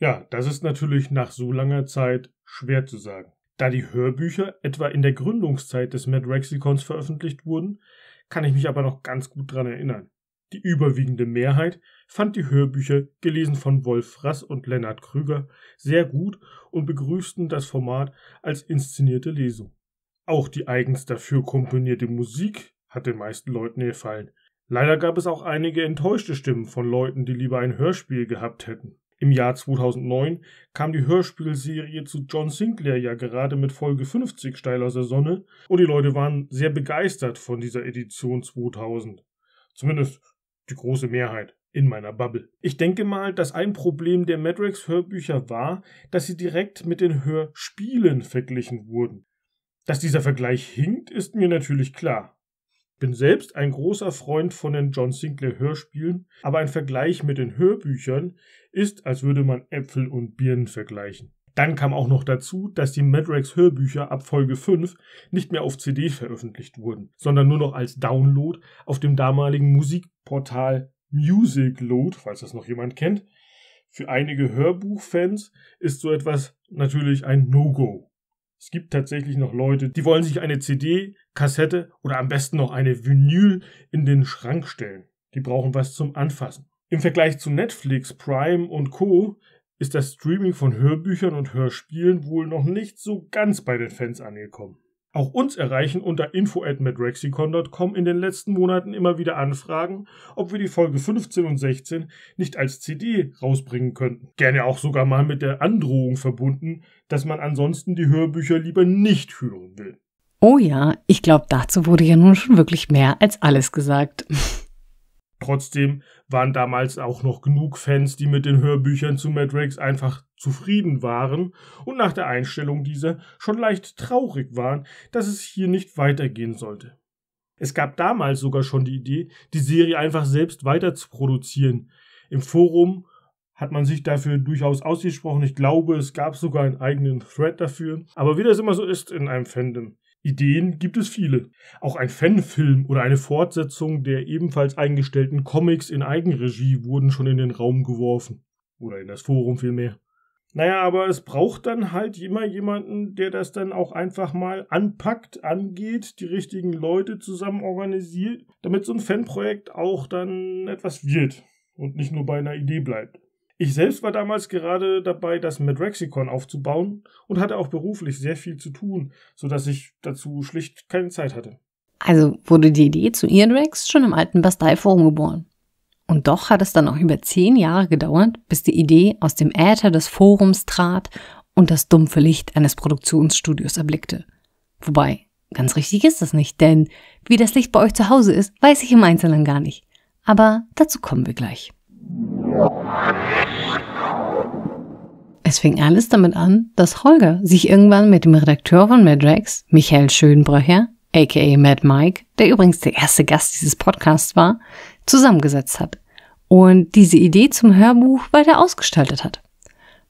Ja, das ist natürlich nach so langer Zeit schwer zu sagen. Da die Hörbücher etwa in der Gründungszeit des Madraxicons veröffentlicht wurden, kann ich mich aber noch ganz gut daran erinnern. Die überwiegende Mehrheit fand die Hörbücher, gelesen von Wolf Rass und Lennart Krüger, sehr gut und begrüßten das Format als inszenierte Lesung. Auch die eigens dafür komponierte Musik hat den meisten Leuten gefallen. Leider gab es auch einige enttäuschte Stimmen von Leuten, die lieber ein Hörspiel gehabt hätten. Im Jahr 2009 kam die Hörspielserie zu John Sinclair ja gerade mit Folge 50 steil aus der Sonne und die Leute waren sehr begeistert von dieser Edition 2000. Zumindest die große Mehrheit in meiner Bubble. Ich denke mal, dass ein Problem der Matrix-Hörbücher war, dass sie direkt mit den Hörspielen verglichen wurden. Dass dieser Vergleich hinkt, ist mir natürlich klar. Bin selbst ein großer Freund von den John Sinclair Hörspielen, aber ein Vergleich mit den Hörbüchern ist, als würde man Äpfel und Birnen vergleichen. Dann kam auch noch dazu, dass die Madrax Hörbücher ab Folge 5 nicht mehr auf CD veröffentlicht wurden, sondern nur noch als Download auf dem damaligen Musikportal Music Load, falls das noch jemand kennt. Für einige Hörbuchfans ist so etwas natürlich ein No-Go. Es gibt tatsächlich noch Leute, die wollen sich eine CD, Kassette oder am besten noch eine Vinyl in den Schrank stellen. Die brauchen was zum Anfassen. Im Vergleich zu Netflix, Prime und Co. ist das Streaming von Hörbüchern und Hörspielen wohl noch nicht so ganz bei den Fans angekommen. Auch uns erreichen unter info at matrexicon.com in den letzten Monaten immer wieder Anfragen, ob wir die Folge 15 und 16 nicht als CD rausbringen könnten. Gerne auch sogar mal mit der Androhung verbunden, dass man ansonsten die Hörbücher lieber nicht hören will.
Oh ja, ich glaube, dazu wurde ja nun schon wirklich mehr
als alles gesagt. Trotzdem waren damals auch noch genug Fans, die mit den Hörbüchern zu Matrix einfach zufrieden waren und nach der Einstellung dieser schon leicht traurig waren, dass es hier nicht weitergehen sollte. Es gab damals sogar schon die Idee, die Serie einfach selbst weiter zu produzieren. Im Forum hat man sich dafür durchaus ausgesprochen. Ich glaube, es gab sogar einen eigenen Thread dafür. Aber wie das immer so ist in einem Fandom, Ideen gibt es viele. Auch ein Fanfilm oder eine Fortsetzung der ebenfalls eingestellten Comics in Eigenregie wurden schon in den Raum geworfen. Oder in das Forum vielmehr. Naja, aber es braucht dann halt immer jemanden, der das dann auch einfach mal anpackt, angeht, die richtigen Leute zusammen organisiert, damit so ein Fanprojekt auch dann etwas wird und nicht nur bei einer Idee bleibt. Ich selbst war damals gerade dabei, das Madraxicon aufzubauen und hatte auch beruflich sehr viel zu tun, sodass ich dazu schlicht keine Zeit hatte.
Also wurde die Idee zu Eardrax schon im alten Bastei-Forum geboren. Und doch hat es dann auch über zehn Jahre gedauert, bis die Idee aus dem Äther des Forums trat und das dumpfe Licht eines Produktionsstudios erblickte. Wobei, ganz richtig ist das nicht, denn wie das Licht bei euch zu Hause ist, weiß ich im Einzelnen gar nicht. Aber dazu kommen wir gleich. Es fing alles damit an, dass Holger sich irgendwann mit dem Redakteur von Madrex, Michael Schönbröcher, aka Mad Mike, der übrigens der erste Gast dieses Podcasts war, zusammengesetzt hat und diese Idee zum Hörbuch weiter ausgestaltet hat.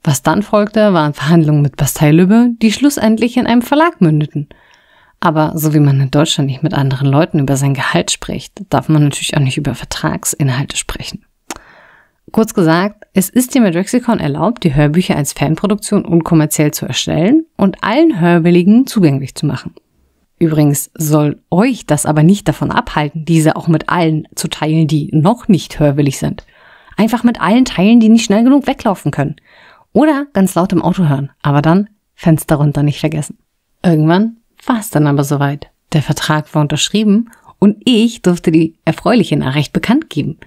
Was dann folgte, waren Verhandlungen mit Bastei Lübbe, die schlussendlich in einem Verlag mündeten. Aber so wie man in Deutschland nicht mit anderen Leuten über sein Gehalt spricht, darf man natürlich auch nicht über Vertragsinhalte sprechen. Kurz gesagt, es ist dir mit Rexicon erlaubt, die Hörbücher als Fanproduktion unkommerziell zu erstellen und allen Hörwilligen zugänglich zu machen. Übrigens soll euch das aber nicht davon abhalten, diese auch mit allen zu teilen, die noch nicht hörwillig sind. Einfach mit allen teilen, die nicht schnell genug weglaufen können. Oder ganz laut im Auto hören, aber dann Fenster runter nicht vergessen. Irgendwann war es dann aber soweit. Der Vertrag war unterschrieben und ich durfte die erfreuliche Nachricht bekannt geben –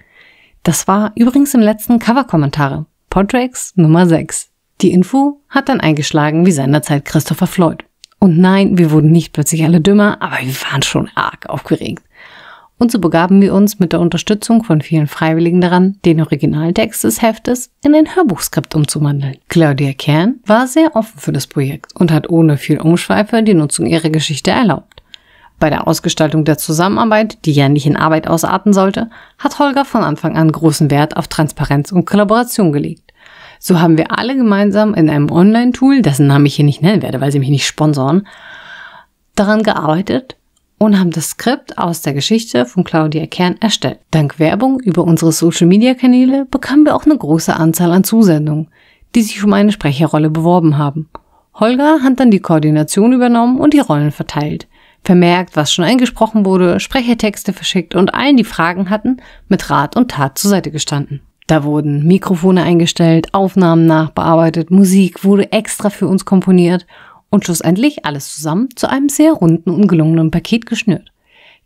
das war übrigens im letzten Cover-Kommentare, Podrex Nummer 6. Die Info hat dann eingeschlagen wie seinerzeit Christopher Floyd. Und nein, wir wurden nicht plötzlich alle dümmer, aber wir waren schon arg aufgeregt. Und so begaben wir uns mit der Unterstützung von vielen Freiwilligen daran, den Originaltext des Heftes in ein Hörbuchskript umzuwandeln. Claudia Kern war sehr offen für das Projekt und hat ohne viel Umschweife die Nutzung ihrer Geschichte erlaubt. Bei der Ausgestaltung der Zusammenarbeit, die ja nicht in Arbeit ausarten sollte, hat Holger von Anfang an großen Wert auf Transparenz und Kollaboration gelegt. So haben wir alle gemeinsam in einem Online-Tool, dessen Namen ich hier nicht nennen werde, weil sie mich nicht sponsoren, daran gearbeitet und haben das Skript aus der Geschichte von Claudia Kern erstellt. Dank Werbung über unsere Social-Media-Kanäle bekamen wir auch eine große Anzahl an Zusendungen, die sich um eine Sprecherrolle beworben haben. Holger hat dann die Koordination übernommen und die Rollen verteilt vermerkt, was schon eingesprochen wurde, Sprechertexte verschickt und allen, die Fragen hatten, mit Rat und Tat zur Seite gestanden. Da wurden Mikrofone eingestellt, Aufnahmen nachbearbeitet, Musik wurde extra für uns komponiert und schlussendlich alles zusammen zu einem sehr runden und gelungenen Paket geschnürt.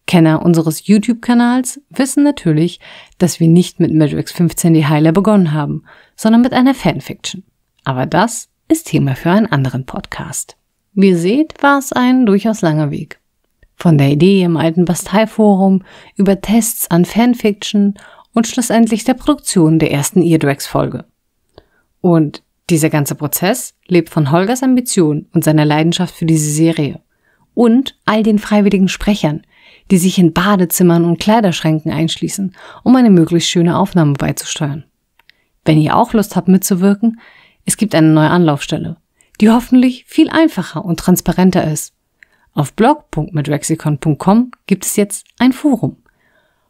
Kenner unseres YouTube-Kanals wissen natürlich, dass wir nicht mit Matrix 15 die Heiler begonnen haben, sondern mit einer Fanfiction. Aber das ist Thema für einen anderen Podcast. Wie ihr seht, war es ein durchaus langer Weg. Von der Idee im alten Bastei-Forum über Tests an Fanfiction und schlussendlich der Produktion der ersten Eardrags-Folge. Und dieser ganze Prozess lebt von Holgers Ambition und seiner Leidenschaft für diese Serie. Und all den freiwilligen Sprechern, die sich in Badezimmern und Kleiderschränken einschließen, um eine möglichst schöne Aufnahme beizusteuern. Wenn ihr auch Lust habt mitzuwirken, es gibt eine neue Anlaufstelle, die hoffentlich viel einfacher und transparenter ist auf blog.mitrexicon.com gibt es jetzt ein Forum.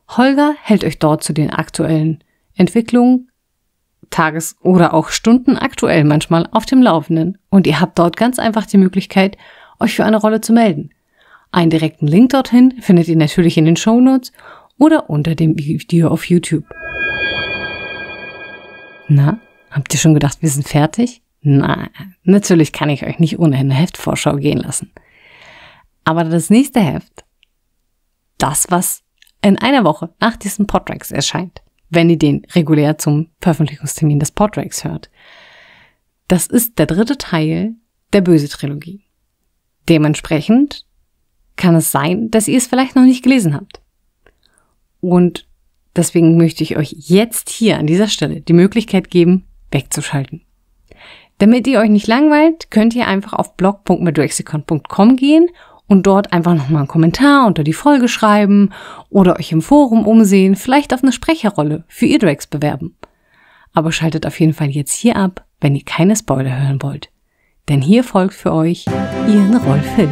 Holger hält euch dort zu den aktuellen Entwicklungen, Tages- oder auch Stunden aktuell manchmal auf dem Laufenden und ihr habt dort ganz einfach die Möglichkeit, euch für eine Rolle zu melden. Einen direkten Link dorthin findet ihr natürlich in den Show Notes oder unter dem Video auf YouTube. Na, habt ihr schon gedacht, wir sind fertig? Na, natürlich kann ich euch nicht ohne eine Heftvorschau gehen lassen. Aber das nächste Heft, das, was in einer Woche nach diesem Podrex erscheint, wenn ihr den regulär zum Veröffentlichungstermin des Podrex hört, das ist der dritte Teil der Böse-Trilogie. Dementsprechend kann es sein, dass ihr es vielleicht noch nicht gelesen habt. Und deswegen möchte ich euch jetzt hier an dieser Stelle die Möglichkeit geben, wegzuschalten. Damit ihr euch nicht langweilt, könnt ihr einfach auf blog.medrexicon.com gehen und dort einfach nochmal einen Kommentar unter die Folge schreiben oder euch im Forum umsehen, vielleicht auf eine Sprecherrolle für ihr Eardrags bewerben. Aber schaltet auf jeden Fall jetzt hier ab, wenn ihr keine Spoiler hören wollt. Denn hier folgt für euch Ihren Rolf Hill.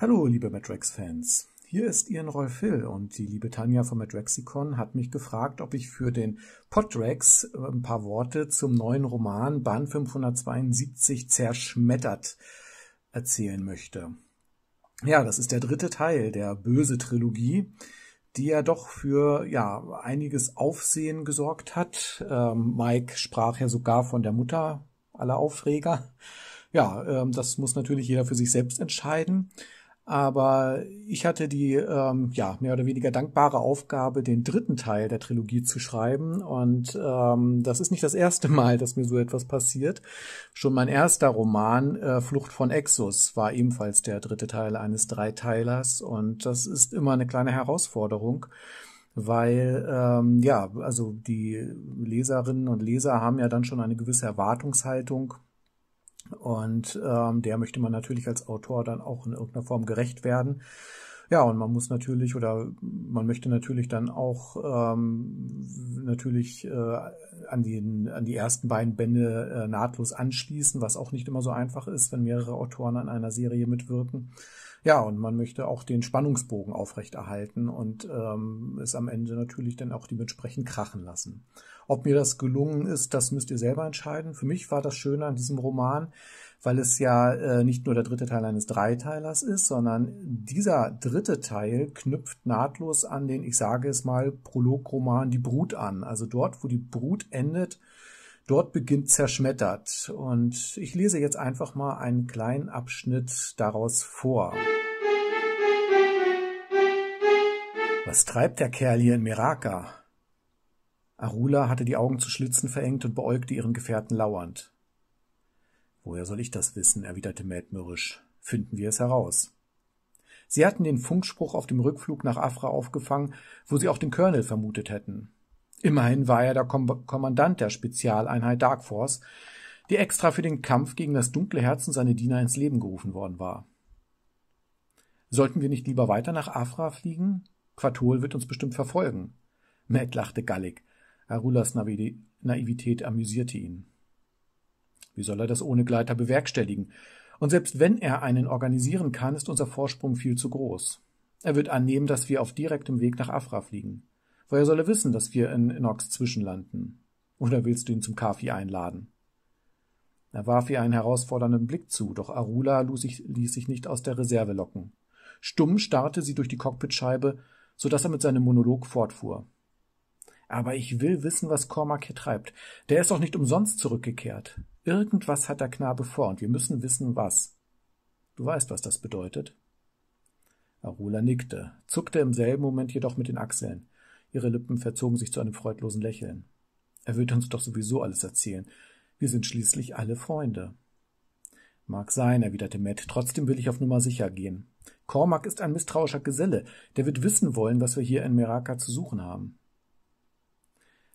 Hallo, liebe Matrix-Fans. Hier ist Ian Rolf Hill und die liebe Tanja vom Adrexicon hat mich gefragt, ob ich für den Podrex äh, ein paar Worte zum neuen Roman Band 572 zerschmettert erzählen möchte. Ja, das ist der dritte Teil der böse Trilogie, die ja doch für ja einiges Aufsehen gesorgt hat. Ähm, Mike sprach ja sogar von der Mutter aller Aufreger. Ja, ähm, das muss natürlich jeder für sich selbst entscheiden. Aber ich hatte die ähm, ja mehr oder weniger dankbare Aufgabe, den dritten Teil der Trilogie zu schreiben. Und ähm, das ist nicht das erste Mal, dass mir so etwas passiert. Schon mein erster Roman äh, Flucht von Exus war ebenfalls der dritte Teil eines Dreiteilers. Und das ist immer eine kleine Herausforderung weil ähm, ja, also die Leserinnen und Leser haben ja dann schon eine gewisse Erwartungshaltung und ähm, der möchte man natürlich als Autor dann auch in irgendeiner Form gerecht werden. Ja, und man muss natürlich oder man möchte natürlich dann auch ähm, natürlich äh, an, den, an die ersten beiden Bände äh, nahtlos anschließen, was auch nicht immer so einfach ist, wenn mehrere Autoren an einer Serie mitwirken. Ja, und man möchte auch den Spannungsbogen aufrechterhalten und ähm, es am Ende natürlich dann auch dementsprechend krachen lassen. Ob mir das gelungen ist, das müsst ihr selber entscheiden. Für mich war das Schöne an diesem Roman, weil es ja äh, nicht nur der dritte Teil eines Dreiteilers ist, sondern dieser dritte Teil knüpft nahtlos an den, ich sage es mal, Prologroman Die Brut an. Also dort, wo die Brut endet, dort beginnt zerschmettert. Und ich lese jetzt einfach mal einen kleinen Abschnitt daraus vor. Was treibt der Kerl hier in Meraka? Arula hatte die Augen zu Schlitzen verengt und beäugte ihren Gefährten lauernd. Woher soll ich das wissen? erwiderte Matt mürrisch. Finden wir es heraus. Sie hatten den Funkspruch auf dem Rückflug nach Afra aufgefangen, wo sie auch den Colonel vermutet hätten. Immerhin war er der Kom Kommandant der Spezialeinheit Dark Force, die extra für den Kampf gegen das dunkle Herz und seine Diener ins Leben gerufen worden war. Sollten wir nicht lieber weiter nach Afra fliegen? Quatol wird uns bestimmt verfolgen. Matt lachte gallig. Arulas Naivität amüsierte ihn. Wie soll er das ohne Gleiter bewerkstelligen? Und selbst wenn er einen organisieren kann, ist unser Vorsprung viel zu groß. Er wird annehmen, dass wir auf direktem Weg nach Afra fliegen. Woher soll er wissen, dass wir in Nox zwischenlanden? Oder willst du ihn zum Kafi einladen? Er warf ihr einen herausfordernden Blick zu, doch Arula ließ sich, nicht aus der Reserve locken. Stumm starrte sie durch die Cockpitscheibe, so dass er mit seinem Monolog fortfuhr. Aber ich will wissen, was Cormac hier treibt. Der ist doch nicht umsonst zurückgekehrt. Irgendwas hat der Knabe vor und wir müssen wissen, was. Du weißt, was das bedeutet. Arula nickte, zuckte im selben Moment jedoch mit den Achseln. Ihre Lippen verzogen sich zu einem freudlosen Lächeln. Er wird uns doch sowieso alles erzählen. Wir sind schließlich alle Freunde. Mag sein, erwiderte Matt, trotzdem will ich auf Nummer sicher gehen. Cormac ist ein misstrauischer Geselle, der wird wissen wollen, was wir hier in Meraka zu suchen haben.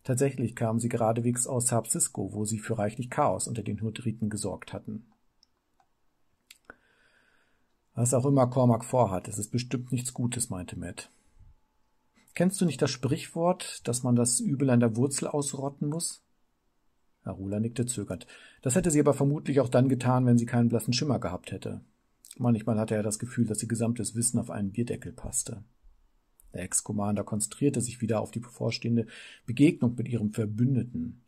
Tatsächlich kamen sie geradewegs aus San Francisco, wo sie für reichlich Chaos unter den Hutteriten gesorgt hatten. Was auch immer Cormac vorhat, es ist bestimmt nichts Gutes, meinte Matt. Kennst du nicht das Sprichwort, dass man das Übel an der Wurzel ausrotten muss? Arula nickte zögernd. Das hätte sie aber vermutlich auch dann getan, wenn sie keinen blassen Schimmer gehabt hätte. Manchmal hatte er das Gefühl, dass ihr gesamtes Wissen auf einen Bierdeckel passte. Der Ex-Commander konzentrierte sich wieder auf die bevorstehende Begegnung mit ihrem Verbündeten.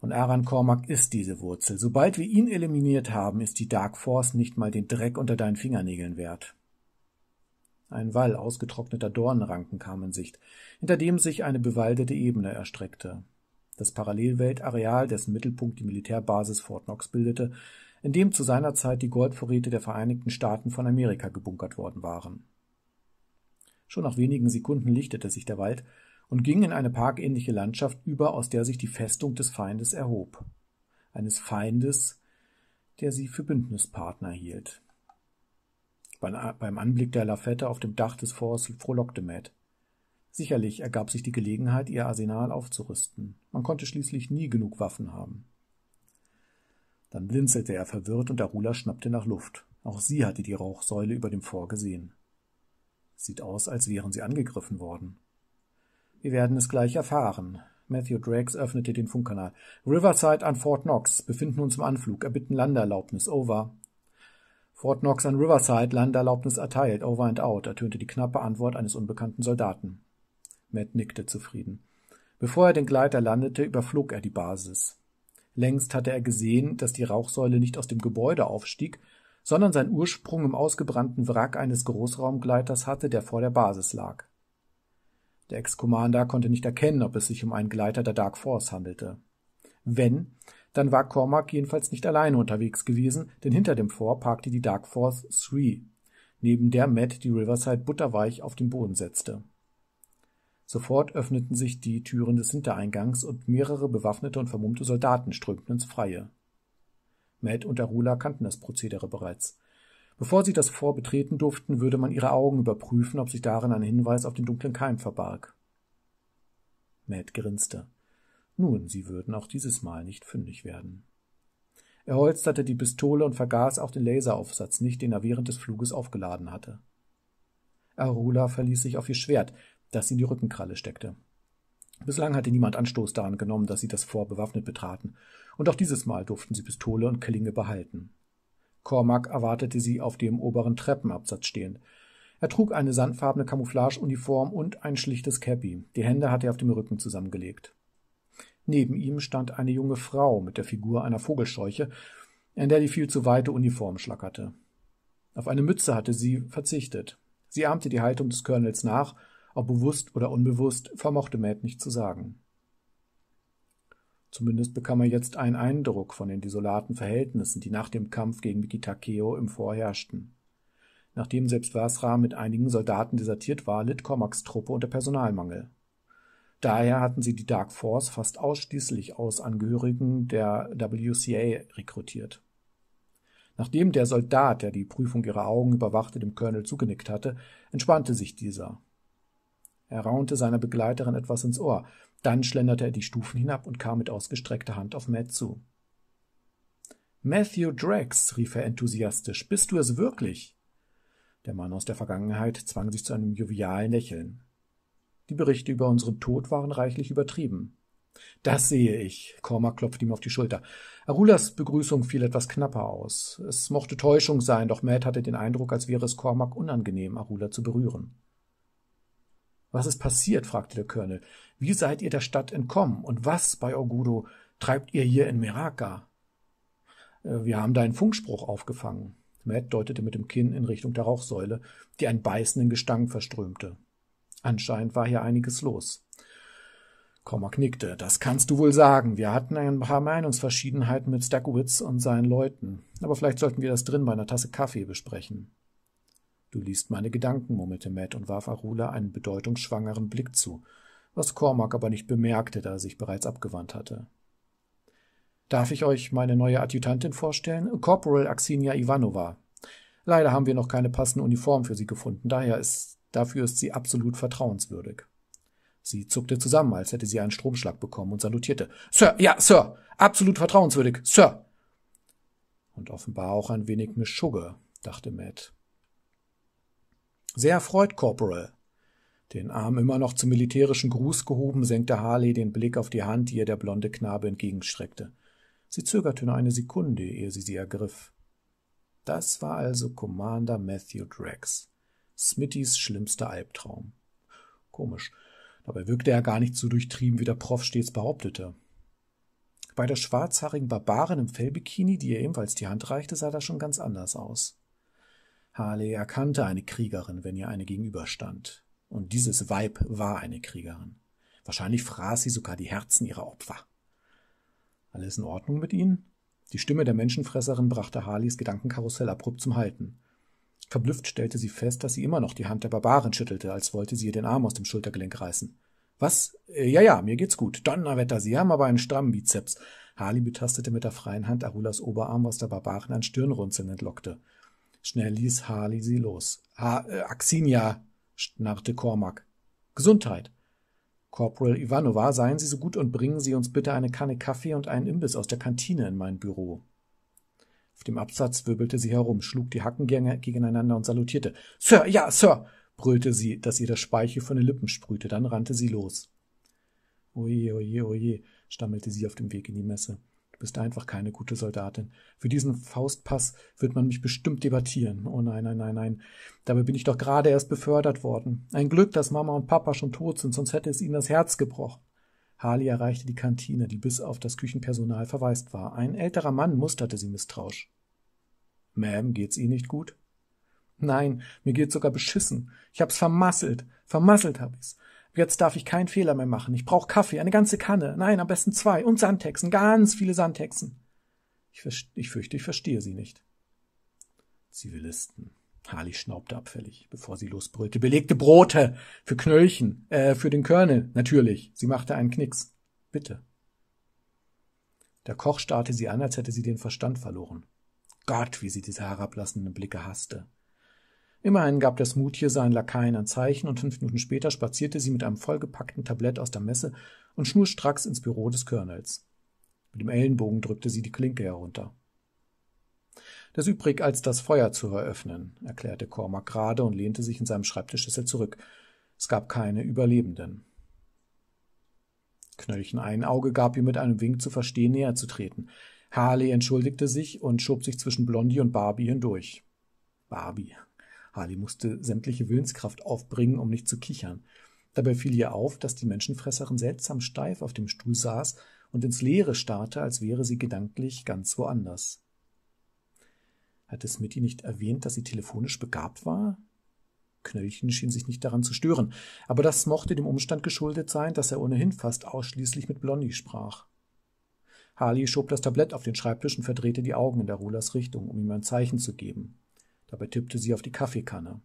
Und Aran Cormac ist diese Wurzel. Sobald wir ihn eliminiert haben, ist die Dark Force nicht mal den Dreck unter deinen Fingernägeln wert. Ein Wall ausgetrockneter Dornenranken kam in Sicht, hinter dem sich eine bewaldete Ebene erstreckte. Das Parallelweltareal, dessen Mittelpunkt die Militärbasis Fort Knox bildete, in dem zu seiner Zeit die Goldvorräte der Vereinigten Staaten von Amerika gebunkert worden waren. Schon nach wenigen Sekunden lichtete sich der Wald und ging in eine parkähnliche Landschaft über, aus der sich die Festung des Feindes erhob. Eines Feindes, der sie für Bündnispartner hielt. Beim Anblick der Lafette auf dem Dach des Forts frohlockte Matt. Sicherlich ergab sich die Gelegenheit, ihr Arsenal aufzurüsten. Man konnte schließlich nie genug Waffen haben. Dann blinzelte er verwirrt und Arula schnappte nach Luft. Auch sie hatte die Rauchsäule über dem Fort gesehen. Sieht aus, als wären sie angegriffen worden. Wir werden es gleich erfahren. Matthew Drax öffnete den Funkkanal. Riverside an Fort Knox. Befinden uns im Anflug. Erbitten Landerlaubnis. Over. Fort Knox an Riverside. Landerlaubnis erteilt. Over and out, ertönte die knappe Antwort eines unbekannten Soldaten. Matt nickte zufrieden. Bevor er den Gleiter landete, überflog er die Basis. Längst hatte er gesehen, dass die Rauchsäule nicht aus dem Gebäude aufstieg, sondern sein Ursprung im ausgebrannten Wrack eines Großraumgleiters hatte, der vor der Basis lag. Der Ex-Commander konnte nicht erkennen, ob es sich um einen Gleiter der Dark Force handelte. Wenn, dann war Cormac jedenfalls nicht alleine unterwegs gewesen, denn hinter dem Fort parkte die Dark Force 3, neben der Matt die Riverside butterweich auf den Boden setzte. Sofort öffneten sich die Türen des Hintereingangs und mehrere bewaffnete und vermummte Soldaten strömten ins Freie. Matt und Arula kannten das Prozedere bereits. Bevor sie das Fort betreten durften, würde man ihre Augen überprüfen, ob sich darin ein Hinweis auf den dunklen Keim verbarg. Matt grinste. Nun, sie würden auch dieses Mal nicht fündig werden. Er holsterte die Pistole und vergaß auch den Laseraufsatz nicht, den er während des Fluges aufgeladen hatte. Arula verließ sich auf ihr Schwert, das sie in die Rückenkralle steckte. Bislang hatte niemand Anstoß daran genommen, dass sie das Fort bewaffnet betraten, und auch dieses Mal durften sie Pistole und Klinge behalten. Cormac erwartete sie auf dem oberen Treppenabsatz stehend. Er trug eine sandfarbene Camouflageuniform und ein schlichtes Cappy. Die Hände hatte er auf dem Rücken zusammengelegt. Neben ihm stand eine junge Frau mit der Figur einer Vogelscheuche, in der die viel zu weite Uniform schlackerte. Auf eine Mütze hatte sie verzichtet. Sie ahmte die Haltung des Colonels nach ob bewusst oder unbewusst, vermochte Matt nicht zu sagen. Zumindest bekam er jetzt einen Eindruck von den desolaten Verhältnissen, die nach dem Kampf gegen Mikitakeo im vorherrschten. Nachdem selbst Vasra mit einigen Soldaten desertiert war, litt Cormacs Truppe unter Personalmangel. Daher hatten sie die Dark Force fast ausschließlich aus Angehörigen der WCA rekrutiert. Nachdem der Soldat, der die Prüfung ihrer Augen überwachte, dem Colonel zugenickt hatte, entspannte sich dieser. Er raunte seiner Begleiterin etwas ins Ohr. Dann schlenderte er die Stufen hinab und kam mit ausgestreckter Hand auf Matt zu. Matthew Drax, rief er enthusiastisch, bist du es wirklich? Der Mann aus der Vergangenheit zwang sich zu einem jovialen Lächeln. Die Berichte über unseren Tod waren reichlich übertrieben. Das sehe ich. Cormac klopfte ihm auf die Schulter. Arulas Begrüßung fiel etwas knapper aus. Es mochte Täuschung sein, doch Matt hatte den Eindruck, als wäre es Cormac unangenehm, Arula zu berühren. Was ist passiert? fragte der Colonel. Wie seid ihr der Stadt entkommen? Und was, bei Orgudo, treibt ihr hier in Meraka? Äh, wir haben deinen Funkspruch aufgefangen. Matt deutete mit dem Kinn in Richtung der Rauchsäule, die einen beißenden Gestank verströmte. Anscheinend war hier einiges los. Kommer knickte. Das kannst du wohl sagen. Wir hatten ein paar Meinungsverschiedenheiten mit Stackowitz und seinen Leuten. Aber vielleicht sollten wir das drin bei einer Tasse Kaffee besprechen. Du liest meine Gedanken, murmelte Matt und warf Arula einen bedeutungsschwangeren Blick zu, was Cormac aber nicht bemerkte, da er sich bereits abgewandt hatte. Darf ich euch meine neue Adjutantin vorstellen? Corporal Axinia Ivanova. Leider haben wir noch keine passende Uniform für sie gefunden, daher ist, dafür ist sie absolut vertrauenswürdig. Sie zuckte zusammen, als hätte sie einen Stromschlag bekommen und salutierte. Sir, ja, Sir, absolut vertrauenswürdig, Sir. Und offenbar auch ein wenig Mischugge, dachte Matt. Sehr erfreut, Corporal. Den Arm immer noch zum militärischen Gruß gehoben, senkte Harley den Blick auf die Hand, die ihr der blonde Knabe entgegenstreckte. Sie zögerte nur eine Sekunde, ehe sie sie ergriff. Das war also Commander Matthew Drax, Smittys schlimmster Albtraum. Komisch, dabei wirkte er gar nicht so durchtrieben, wie der Prof stets behauptete. Bei der schwarzhaarigen Barbarin im Fellbikini, die ihr ebenfalls die Hand reichte, sah das schon ganz anders aus. Harley erkannte eine Kriegerin, wenn ihr eine gegenüberstand. Und dieses Weib war eine Kriegerin. Wahrscheinlich fraß sie sogar die Herzen ihrer Opfer. Alles in Ordnung mit ihnen? Die Stimme der Menschenfresserin brachte Harleys Gedankenkarussell abrupt zum Halten. Verblüfft stellte sie fest, dass sie immer noch die Hand der Barbarin schüttelte, als wollte sie ihr den Arm aus dem Schultergelenk reißen. Was? Äh, ja, ja, mir geht's gut. Donnerwetter, Sie haben aber einen strammen Bizeps. Harley betastete mit der freien Hand Arulas Oberarm, was der Barbarin ein Stirnrunzeln entlockte. Schnell ließ Harley sie los. Ha äh, Axinia, schnarrte Cormac. Gesundheit. Corporal Ivanova, seien Sie so gut und bringen Sie uns bitte eine Kanne Kaffee und einen Imbiss aus der Kantine in mein Büro. Auf dem Absatz wirbelte sie herum, schlug die Hackengänge gegeneinander und salutierte. Sir, ja, Sir, brüllte sie, dass ihr der Speichel von den Lippen sprühte. Dann rannte sie los. Oje, oje, oje, stammelte sie auf dem Weg in die Messe bist einfach keine gute Soldatin. Für diesen Faustpass wird man mich bestimmt debattieren. Oh nein, nein, nein, nein. Dabei bin ich doch gerade erst befördert worden. Ein Glück, dass Mama und Papa schon tot sind, sonst hätte es ihnen das Herz gebrochen. Harley erreichte die Kantine, die bis auf das Küchenpersonal verwaist war. Ein älterer Mann musterte sie misstrauisch. Ma'am, geht's Ihnen nicht gut? Nein, mir geht's sogar beschissen. Ich hab's vermasselt. Vermasselt hab ich's. Jetzt darf ich keinen Fehler mehr machen. Ich brauche Kaffee, eine ganze Kanne. Nein, am besten zwei. Und Sandhexen, ganz viele Sandhexen. Ich, ich fürchte, ich verstehe sie nicht. Zivilisten. Harley schnaubte abfällig, bevor sie losbrüllte. Belegte Brote für Knöllchen, äh, für den Körnel, natürlich. Sie machte einen Knicks. Bitte. Der Koch starrte sie an, als hätte sie den Verstand verloren. Gott, wie sie diese herablassenden Blicke hasste. Immerhin gab der Smutje seinen Lakaien ein Zeichen und fünf Minuten später spazierte sie mit einem vollgepackten Tablett aus der Messe und schnurstracks ins Büro des Colonels. Mit dem Ellenbogen drückte sie die Klinke herunter. Das übrig, als das Feuer zu eröffnen, erklärte Cormac gerade und lehnte sich in seinem Schreibtischsessel zurück. Es gab keine Überlebenden. Knöllchen ein Auge gab ihr mit einem Wink zu verstehen, näher zu treten. Harley entschuldigte sich und schob sich zwischen Blondie und Barbie hindurch. Barbie, Harley musste sämtliche Willenskraft aufbringen, um nicht zu kichern. Dabei fiel ihr auf, dass die Menschenfresserin seltsam steif auf dem Stuhl saß und ins Leere starrte, als wäre sie gedanklich ganz woanders. Hatte Smitty nicht erwähnt, dass sie telefonisch begabt war? Knöllchen schien sich nicht daran zu stören, aber das mochte dem Umstand geschuldet sein, dass er ohnehin fast ausschließlich mit Blondie sprach. Harley schob das Tablett auf den Schreibtisch und verdrehte die Augen in der Darulas Richtung, um ihm ein Zeichen zu geben. Dabei tippte sie auf die Kaffeekanne.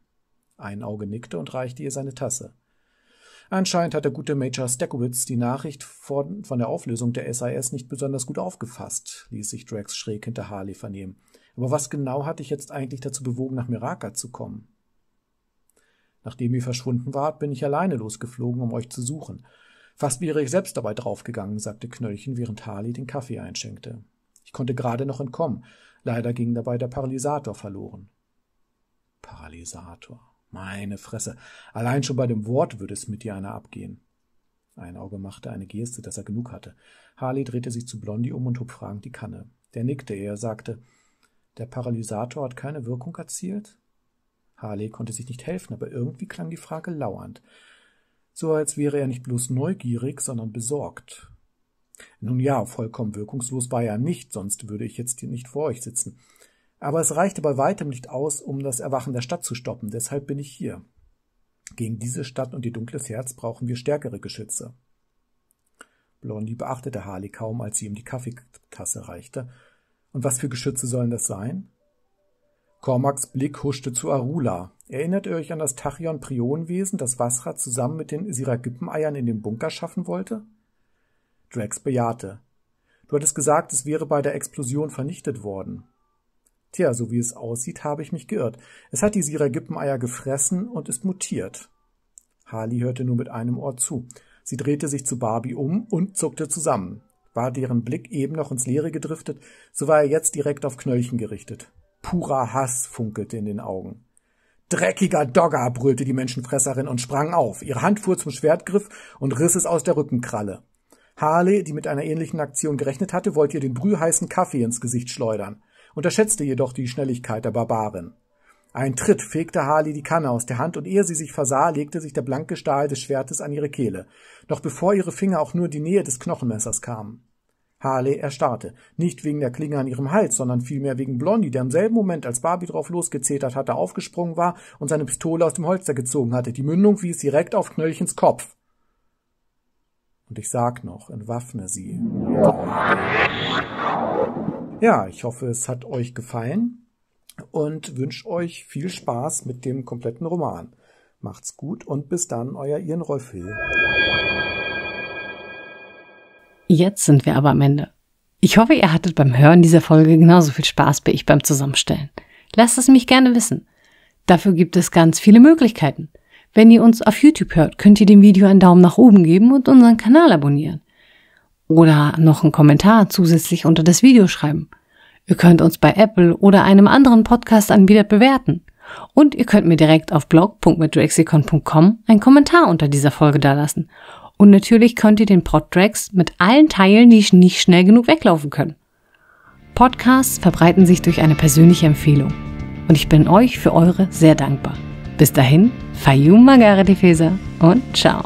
Ein Auge nickte und reichte ihr seine Tasse. Anscheinend hat der gute Major Stackowitz die Nachricht von, von der Auflösung der SIS nicht besonders gut aufgefasst, ließ sich Drax schräg hinter Harley vernehmen. Aber was genau hatte ich jetzt eigentlich dazu bewogen, nach Miraka zu kommen? Nachdem ihr verschwunden wart, bin ich alleine losgeflogen, um euch zu suchen. Fast wäre ich selbst dabei draufgegangen, sagte Knöllchen, während Harley den Kaffee einschenkte. Ich konnte gerade noch entkommen. Leider ging dabei der Paralysator verloren. Paralysator. Meine Fresse. Allein schon bei dem Wort würde es mit dir einer abgehen. Ein Auge machte eine Geste, dass er genug hatte. Harley drehte sich zu Blondie um und hob fragend die Kanne. Der nickte, er sagte, der Paralysator hat keine Wirkung erzielt? Harley konnte sich nicht helfen, aber irgendwie klang die Frage lauernd. So als wäre er nicht bloß neugierig, sondern besorgt. Nun ja, vollkommen wirkungslos war er nicht, sonst würde ich jetzt hier nicht vor euch sitzen. Aber es reichte bei weitem nicht aus, um das Erwachen der Stadt zu stoppen. Deshalb bin ich hier. Gegen diese Stadt und ihr dunkles Herz brauchen wir stärkere Geschütze. Blondie beachtete Harley kaum, als sie ihm die Kaffeetasse reichte. Und was für Geschütze sollen das sein? Cormacs Blick huschte zu Arula. Erinnert ihr euch an das Tachyon-Prionwesen, das Wasra zusammen mit den Siragippeneiern in den Bunker schaffen wollte? Drax bejahte. Du hattest gesagt, es wäre bei der Explosion vernichtet worden. Tja, so wie es aussieht, habe ich mich geirrt. Es hat die Siragippen-Eier gefressen und ist mutiert. Harley hörte nur mit einem Ohr zu. Sie drehte sich zu Barbie um und zuckte zusammen. War deren Blick eben noch ins Leere gedriftet, so war er jetzt direkt auf Knöllchen gerichtet. Purer Hass funkelte in den Augen. Dreckiger Dogger, brüllte die Menschenfresserin und sprang auf. Ihre Hand fuhr zum Schwertgriff und riss es aus der Rückenkralle. Harley, die mit einer ähnlichen Aktion gerechnet hatte, wollte ihr den brühheißen Kaffee ins Gesicht schleudern unterschätzte jedoch die Schnelligkeit der Barbarin. Ein Tritt fegte Harley die Kanne aus der Hand, und ehe sie sich versah, legte sich der blanke Stahl des Schwertes an ihre Kehle, noch bevor ihre Finger auch nur die Nähe des Knochenmessers kamen. Harley erstarrte, nicht wegen der Klinge an ihrem Hals, sondern vielmehr wegen Blondie, der im selben Moment, als Barbie drauf losgezetert hatte, aufgesprungen war und seine Pistole aus dem Holster gezogen hatte. Die Mündung wies direkt auf Knöllchens Kopf. Und ich sag noch, entwaffne sie. Ja, ich hoffe, es hat euch gefallen und wünsche euch viel Spaß mit dem kompletten Roman. Macht's gut und bis dann, euer Ian Rolfhill.
Jetzt sind wir aber am Ende. Ich hoffe, ihr hattet beim Hören dieser Folge genauso viel Spaß wie ich beim Zusammenstellen. Lasst es mich gerne wissen. Dafür gibt es ganz viele Möglichkeiten. Wenn ihr uns auf YouTube hört, könnt ihr dem Video einen Daumen nach oben geben und unseren Kanal abonnieren oder noch einen Kommentar zusätzlich unter das Video schreiben. Ihr könnt uns bei Apple oder einem anderen Podcast-Anbieter bewerten. Und ihr könnt mir direkt auf blog.medrexicon.com einen Kommentar unter dieser Folge dalassen. Und natürlich könnt ihr den Podtracks mit allen Teilen, die nicht schnell genug weglaufen können. Podcasts verbreiten sich durch eine persönliche Empfehlung. Und ich bin euch für eure sehr dankbar. Bis dahin, Fayum Margarete Feser und ciao.